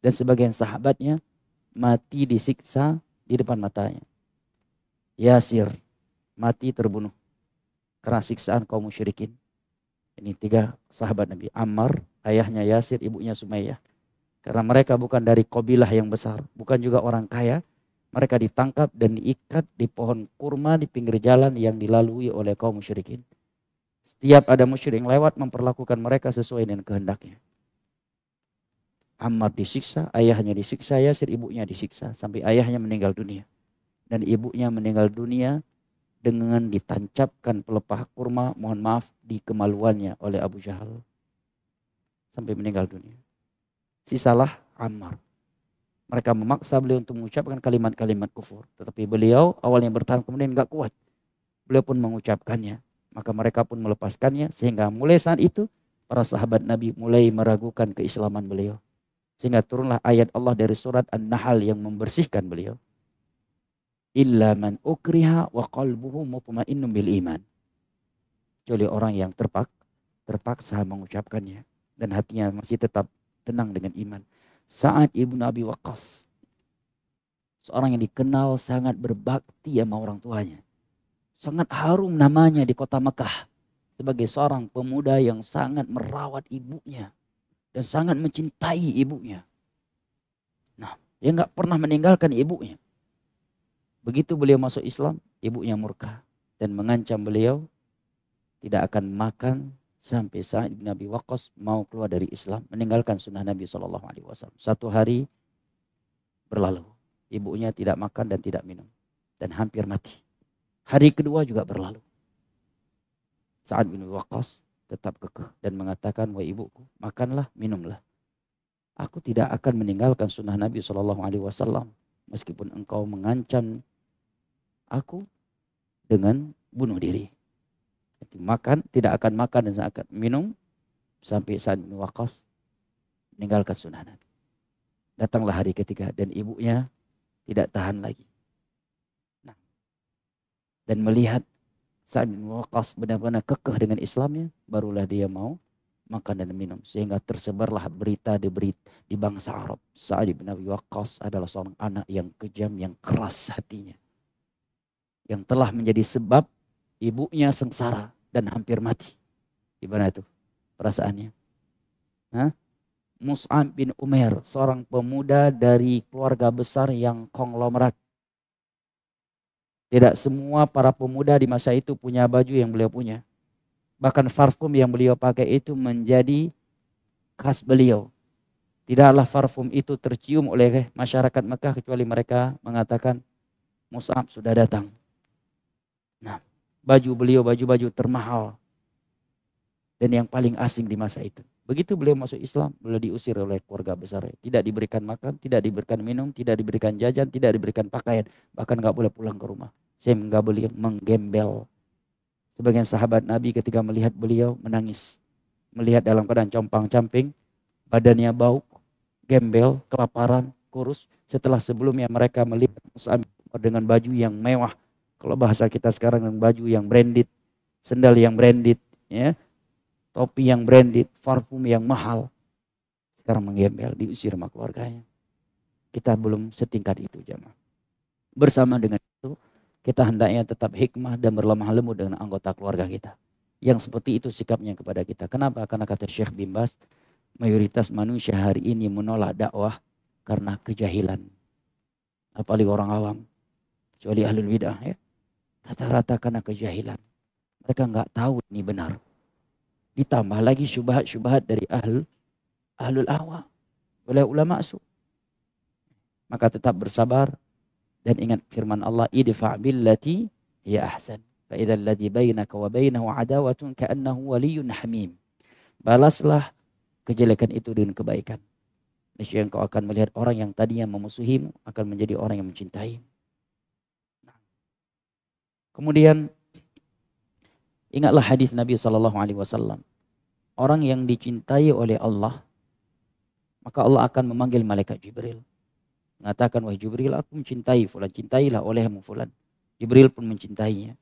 Dan sebagian sahabatnya mati disiksa di depan matanya. Yasir mati terbunuh kerasiksaan siksaan kaum musyrikin. Ini tiga sahabat Nabi. Ammar, ayahnya Yasir, ibunya Sumayyah. Karena mereka bukan dari kobilah yang besar, bukan juga orang kaya. Mereka ditangkap dan diikat di pohon kurma di pinggir jalan yang dilalui oleh kaum musyrikin. Setiap ada musyrik yang lewat memperlakukan mereka sesuai dengan kehendaknya. Ammar disiksa, ayahnya disiksa, Yasir ibunya disiksa sampai ayahnya meninggal dunia. Dan ibunya meninggal dunia dengan ditancapkan pelepah kurma, mohon maaf, di kemaluannya oleh Abu Jahal. Sampai meninggal dunia. Sisalah Ammar. Mereka memaksa beliau untuk mengucapkan kalimat-kalimat kufur. Tetapi beliau awalnya bertahan kemudian nggak kuat. Beliau pun mengucapkannya. Maka mereka pun melepaskannya sehingga mulai saat itu para sahabat Nabi mulai meragukan keislaman beliau. Sehingga turunlah ayat Allah dari surat An-Nahl yang membersihkan beliau illa man ukriha wa qalbuhu mutmainnun bil iman. Kecuali orang yang terpak, terpaksa mengucapkannya dan hatinya masih tetap tenang dengan iman. Saat ibu Nabi Waqqas seorang yang dikenal sangat berbakti sama orang tuanya. Sangat harum namanya di kota Mekah sebagai seorang pemuda yang sangat merawat ibunya dan sangat mencintai ibunya. Nah, dia nggak pernah meninggalkan ibunya. Begitu beliau masuk Islam, ibunya murka dan mengancam beliau tidak akan makan sampai saat Nabi Abi mau keluar dari Islam, meninggalkan sunnah Nabi Shallallahu Alaihi Wasallam. Satu hari berlalu, ibunya tidak makan dan tidak minum dan hampir mati. Hari kedua juga berlalu. saat bin Abi tetap kekeh dan mengatakan, "Wahai ibuku, makanlah, minumlah. Aku tidak akan meninggalkan sunnah Nabi Shallallahu alaihi wasallam meskipun engkau mengancam aku dengan bunuh diri. Makan, tidak akan makan dan akan minum sampai saat bin Wakas meninggalkan sunnah Nabi. Datanglah hari ketiga dan ibunya tidak tahan lagi. Nah, dan melihat saat bin Wakas benar-benar kekeh dengan Islamnya, barulah dia mau makan dan minum sehingga tersebarlah berita di berita di bangsa Arab Sa'ad bin Abi Waqqas adalah seorang anak yang kejam yang keras hatinya yang telah menjadi sebab ibunya sengsara dan hampir mati. Gimana itu perasaannya? Hah? Mus'ab bin Umar, seorang pemuda dari keluarga besar yang konglomerat. Tidak semua para pemuda di masa itu punya baju yang beliau punya. Bahkan parfum yang beliau pakai itu menjadi khas beliau. Tidaklah parfum itu tercium oleh masyarakat Mekah kecuali mereka mengatakan Mus'ab sudah datang. Nah, baju beliau baju-baju termahal dan yang paling asing di masa itu. Begitu beliau masuk Islam, beliau diusir oleh keluarga besar. Tidak diberikan makan, tidak diberikan minum, tidak diberikan jajan, tidak diberikan pakaian. Bahkan nggak boleh pulang ke rumah. Saya nggak boleh menggembel. Sebagian sahabat Nabi ketika melihat beliau menangis. Melihat dalam keadaan compang-camping, badannya bau, gembel, kelaparan, kurus. Setelah sebelumnya mereka melihat dengan baju yang mewah, kalau bahasa kita sekarang yang baju yang branded, sendal yang branded, ya, topi yang branded, parfum yang mahal. Sekarang menggembel, diusir sama keluarganya. Kita belum setingkat itu jamaah. Bersama dengan itu, kita hendaknya tetap hikmah dan berlemah lembut dengan anggota keluarga kita. Yang seperti itu sikapnya kepada kita. Kenapa? Karena kata Syekh Bimbas, mayoritas manusia hari ini menolak dakwah karena kejahilan. Apalagi orang awam, kecuali ahlul bidah ya. Rata-rata karena kejahilan. Mereka nggak tahu ini benar. Ditambah lagi syubhat-syubhat dari ahl, ahlul ahwa. Oleh ulama su. Maka tetap bersabar dan ingat firman Allah idfa billati ya ahsan. Fa idzal ladzi bainaka wa bainahu adawatun ka'annahu waliyyun hamim. Balaslah kejelekan itu dengan kebaikan. Niscaya engkau akan melihat orang yang tadinya memusuhimu akan menjadi orang yang mencintaimu. Kemudian ingatlah hadis Nabi Shallallahu Alaihi Wasallam. Orang yang dicintai oleh Allah, maka Allah akan memanggil malaikat Jibril. Mengatakan, wahai Jibril, aku mencintai fulan, cintailah olehmu fulan. Jibril pun mencintainya.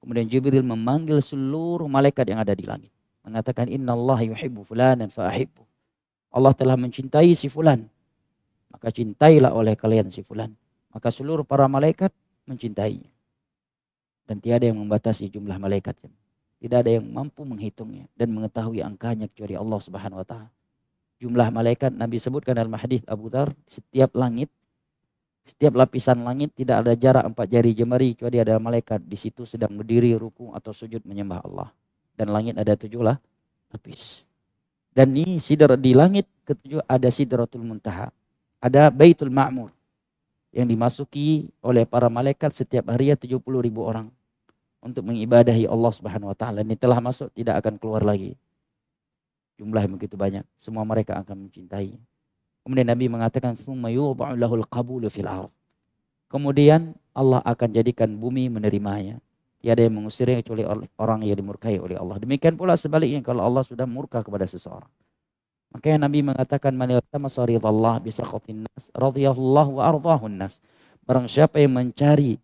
Kemudian Jibril memanggil seluruh malaikat yang ada di langit. Mengatakan, inna Allah yuhibbu dan fa'ahibbu. Allah telah mencintai si fulan. Maka cintailah oleh kalian si fulan. Maka seluruh para malaikat mencintainya dan tiada yang membatasi jumlah malaikat. Tidak ada yang mampu menghitungnya dan mengetahui angkanya kecuali Allah Subhanahu wa taala. Jumlah malaikat Nabi sebutkan dalam hadis Abu Dar, setiap langit setiap lapisan langit tidak ada jarak empat jari jemari kecuali ada malaikat di situ sedang berdiri ruku atau sujud menyembah Allah. Dan langit ada tujuh lah, lapis. Dan ini sidr di langit ketujuh ada sidratul muntaha. Ada baitul ma'mur yang dimasuki oleh para malaikat setiap hari 70 ya, ribu orang untuk mengibadahi Allah Subhanahu wa taala. Ini telah masuk tidak akan keluar lagi. Jumlah yang begitu banyak, semua mereka akan mencintai. Kemudian Nabi mengatakan lahul qabulu fil ard. Kemudian Allah akan jadikan bumi menerimanya. Tiada yang mengusirnya kecuali orang yang dimurkai oleh Allah. Demikian pula sebaliknya kalau Allah sudah murka kepada seseorang. Makanya Nabi mengatakan man yatama saridallah bisaqatin nas radhiyallahu wa ardhahun nas. Barang siapa yang mencari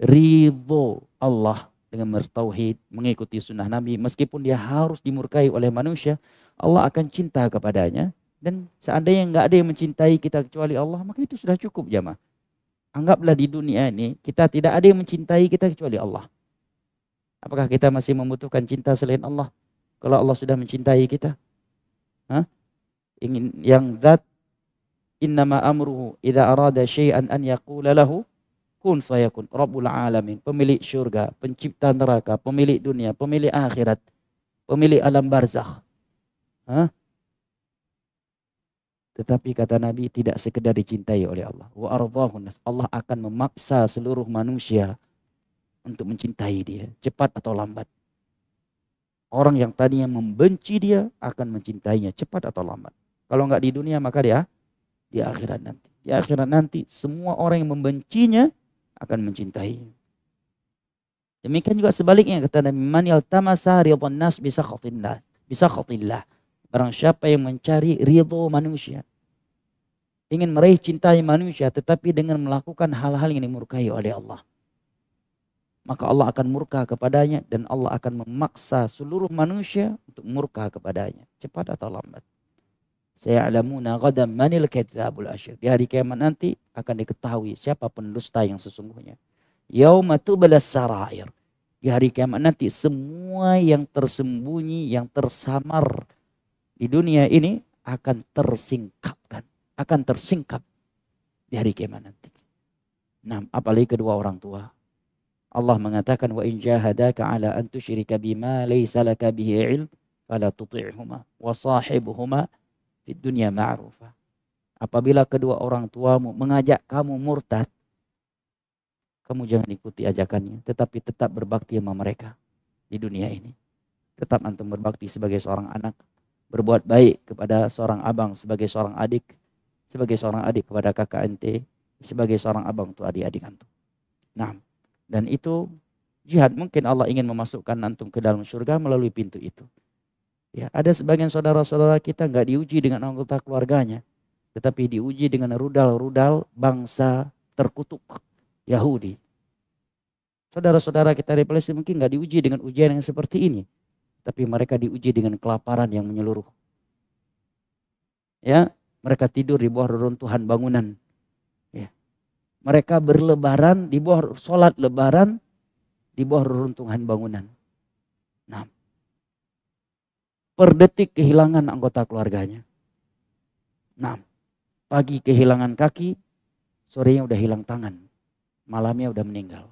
ridho Allah dengan bertauhid, mengikuti sunnah Nabi meskipun dia harus dimurkai oleh manusia, Allah akan cinta kepadanya dan seandainya nggak ada yang mencintai kita kecuali Allah, maka itu sudah cukup jamaah. Anggaplah di dunia ini kita tidak ada yang mencintai kita kecuali Allah. Apakah kita masih membutuhkan cinta selain Allah? Kalau Allah sudah mencintai kita, Hah? ingin yang zat innama amruhu idza arada syai'an an yaqula lahu kun fayakun rabbul alamin pemilik syurga pencipta neraka pemilik dunia pemilik akhirat pemilik alam barzakh Hah? tetapi kata nabi tidak sekedar dicintai oleh Allah wa ardhahun Allah akan memaksa seluruh manusia untuk mencintai dia cepat atau lambat orang yang tadinya membenci dia akan mencintainya cepat atau lambat kalau nggak di dunia maka dia di akhirat nanti. Di akhirat nanti semua orang yang membencinya akan mencintai. Demikian juga sebaliknya kata Nabi Man yaltamasa ridwan nas bisa khatillah. Bisa khatillah. Barang siapa yang mencari ridho manusia. Ingin meraih cintai manusia tetapi dengan melakukan hal-hal yang dimurkai oleh Allah. Maka Allah akan murka kepadanya dan Allah akan memaksa seluruh manusia untuk murka kepadanya. Cepat atau lambat. Saya alamuna qadam manil kadzabul asyir. Di hari kiamat nanti akan diketahui siapa pendusta yang sesungguhnya. Yauma tubalas sarair. Di hari kiamat nanti semua yang tersembunyi, yang tersamar di dunia ini akan tersingkapkan, akan tersingkap di hari kiamat nanti. Nah, apalagi kedua orang tua. Allah mengatakan wa in jahadaka ala an tusyrika bima laysa laka bihi ilm fala tuti'huma wa sahibuhuma fid dunya ma'rufa. Apabila kedua orang tuamu mengajak kamu murtad, kamu jangan ikuti ajakannya, tetapi tetap berbakti sama mereka di dunia ini. Tetap antum berbakti sebagai seorang anak, berbuat baik kepada seorang abang sebagai seorang adik, sebagai seorang adik kepada kakak ente, sebagai seorang abang tu adik-adik antum. Nah, dan itu jihad mungkin Allah ingin memasukkan antum ke dalam surga melalui pintu itu. Ya, ada sebagian saudara-saudara kita nggak diuji dengan anggota keluarganya, tetapi diuji dengan rudal-rudal bangsa terkutuk Yahudi. Saudara-saudara kita di Palestina mungkin nggak diuji dengan ujian yang seperti ini, tapi mereka diuji dengan kelaparan yang menyeluruh. Ya, mereka tidur di bawah reruntuhan bangunan. Ya. Mereka berlebaran di bawah sholat lebaran di bawah reruntuhan bangunan. Nah, per detik kehilangan anggota keluarganya. 6. Pagi kehilangan kaki, sorenya udah hilang tangan, malamnya udah meninggal.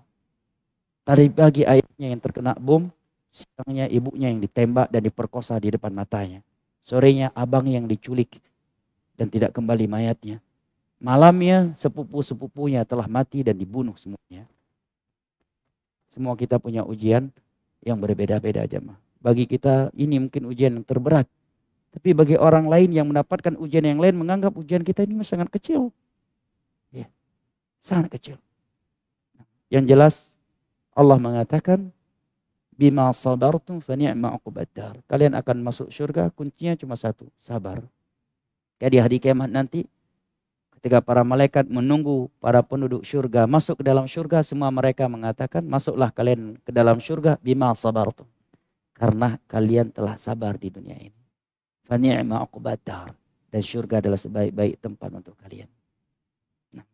Tadi pagi ayahnya yang terkena bom, siangnya ibunya yang ditembak dan diperkosa di depan matanya. Sorenya abang yang diculik dan tidak kembali mayatnya. Malamnya sepupu-sepupunya telah mati dan dibunuh semuanya. Semua kita punya ujian yang berbeda-beda aja mah. Bagi kita ini mungkin ujian yang terberat. Tapi bagi orang lain yang mendapatkan ujian yang lain menganggap ujian kita ini sangat kecil. Ya, sangat kecil. Yang jelas Allah mengatakan bima sabartum fa ni'ma uqbaddar. Kalian akan masuk surga kuncinya cuma satu, sabar. Kayak di hari kiamat nanti ketika para malaikat menunggu para penduduk surga masuk ke dalam surga semua mereka mengatakan masuklah kalian ke dalam surga bima sabartum karena kalian telah sabar di dunia ini. Fani'ma uqbadar. Dan syurga adalah sebaik-baik tempat untuk kalian. Nah,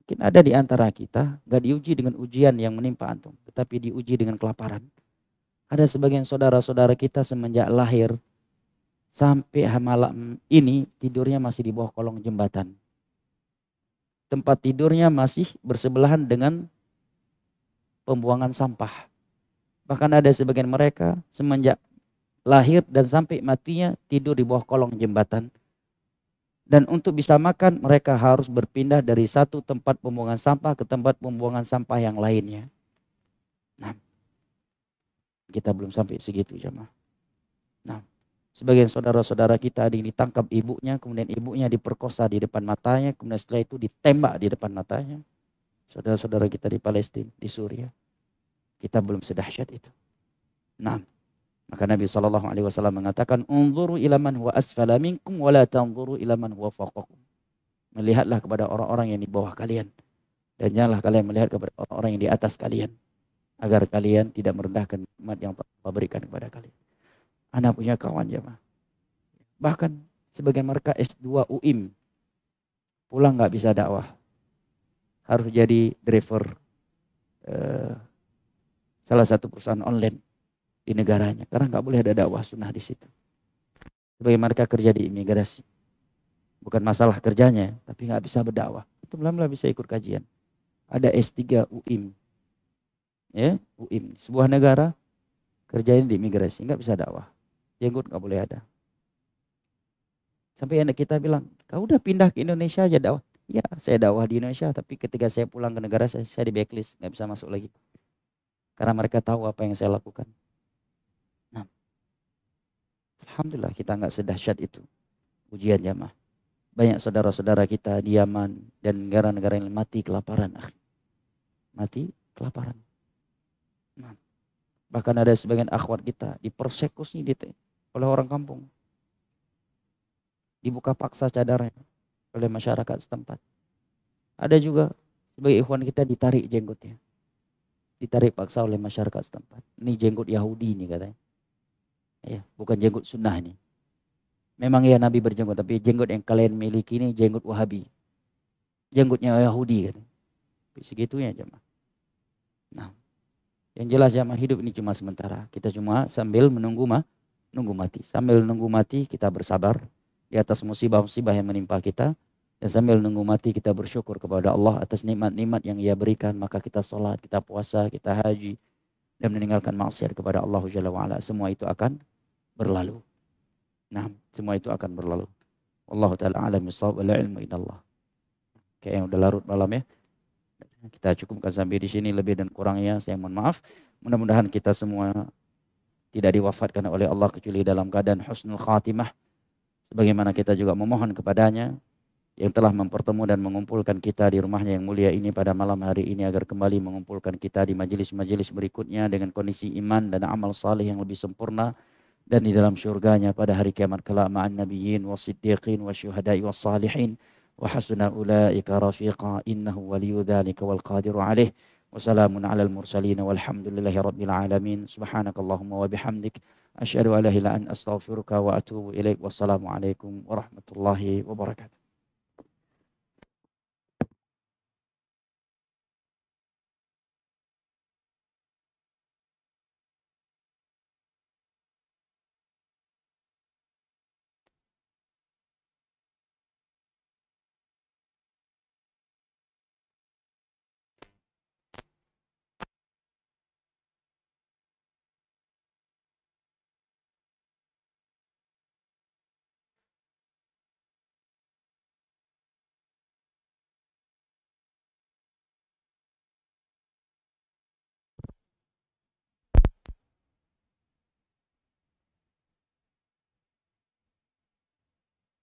mungkin ada di antara kita gak diuji dengan ujian yang menimpa antum. Tetapi diuji dengan kelaparan. Ada sebagian saudara-saudara kita semenjak lahir sampai malam ini tidurnya masih di bawah kolong jembatan. Tempat tidurnya masih bersebelahan dengan pembuangan sampah. Bahkan ada sebagian mereka semenjak lahir dan sampai matinya tidur di bawah kolong jembatan. Dan untuk bisa makan mereka harus berpindah dari satu tempat pembuangan sampah ke tempat pembuangan sampah yang lainnya. Nah, kita belum sampai segitu jemaah. Nah, sebagian saudara-saudara kita ada yang ditangkap ibunya, kemudian ibunya diperkosa di depan matanya, kemudian setelah itu ditembak di depan matanya. Saudara-saudara kita di Palestina, di Suriah. Kita belum sedahsyat itu. Nah, maka Nabi Shallallahu Alaihi Wasallam mengatakan, "Unzuru ilaman wa asfala minkum, wa tanzuru ilaman wa faqakum." Melihatlah kepada orang-orang yang di bawah kalian dan janganlah kalian melihat kepada orang-orang yang di atas kalian agar kalian tidak merendahkan nikmat yang Allah berikan kepada kalian. Anda punya kawan jemaah. Bahkan sebagian mereka S2 UIM pulang nggak bisa dakwah. Harus jadi driver eh, salah satu perusahaan online di negaranya karena nggak boleh ada dakwah sunnah di situ. Sebagai mereka kerja di imigrasi, bukan masalah kerjanya, tapi nggak bisa berdakwah. Itu belum bisa ikut kajian. Ada S3 UIM, ya UIM, sebuah negara kerjain di imigrasi nggak bisa dakwah, jenggot nggak boleh ada. Sampai anak kita bilang, kau udah pindah ke Indonesia aja dakwah. Ya, saya dakwah di Indonesia, tapi ketika saya pulang ke negara saya, saya di blacklist, nggak bisa masuk lagi. Karena mereka tahu apa yang saya lakukan. Nah, Alhamdulillah kita nggak sedahsyat itu. Ujian jamaah. Banyak saudara-saudara kita di Yaman dan negara-negara yang mati kelaparan. Mati kelaparan. Nah, bahkan ada sebagian akhwat kita dipersekusi oleh orang kampung. Dibuka paksa cadarnya oleh masyarakat setempat. Ada juga sebagai ikhwan kita ditarik jenggotnya ditarik paksa oleh masyarakat setempat. Ini jenggot Yahudi ini katanya. Ya, bukan jenggot sunnah ini. Memang ya Nabi berjenggot, tapi jenggot yang kalian miliki ini jenggot Wahabi. Jenggotnya Yahudi kan. Tapi segitunya jemaah. Nah, yang jelas jemaah hidup ini cuma sementara. Kita cuma sambil menunggu mah nunggu mati. Sambil nunggu mati kita bersabar di atas musibah-musibah yang menimpa kita dan sambil nunggu mati kita bersyukur kepada Allah atas nikmat-nikmat yang ia berikan. Maka kita sholat, kita puasa, kita haji. Dan meninggalkan maksiat kepada Allah Jalla wa'ala. Semua itu akan berlalu. Nah, semua itu akan berlalu. Allah Ta'ala alam yusawab ala ilmu inallah. yang udah larut malam ya. Kita cukupkan sampai di sini lebih dan kurangnya. Saya mohon maaf. Mudah-mudahan kita semua tidak diwafatkan oleh Allah kecuali dalam keadaan husnul khatimah. Sebagaimana kita juga memohon kepadanya yang telah mempertemukan dan mengumpulkan kita di rumahnya yang mulia ini pada malam hari ini agar kembali mengumpulkan kita di majelis-majelis berikutnya dengan kondisi iman dan amal saleh yang lebih sempurna dan di dalam syurganya pada hari kiamat kelak ma'an nabiyyin siddiqin wasyuhada'i wassalihin wa hasuna ulaika rafiqa innahu waliyu dhalika wal qadiru alaih وسلام ala al-mursalin walhamdulillahi rabbil alamin سبحانك اللهم وبحمدك أشهد أن لا إله إلا أنت أستغفرك وأتوب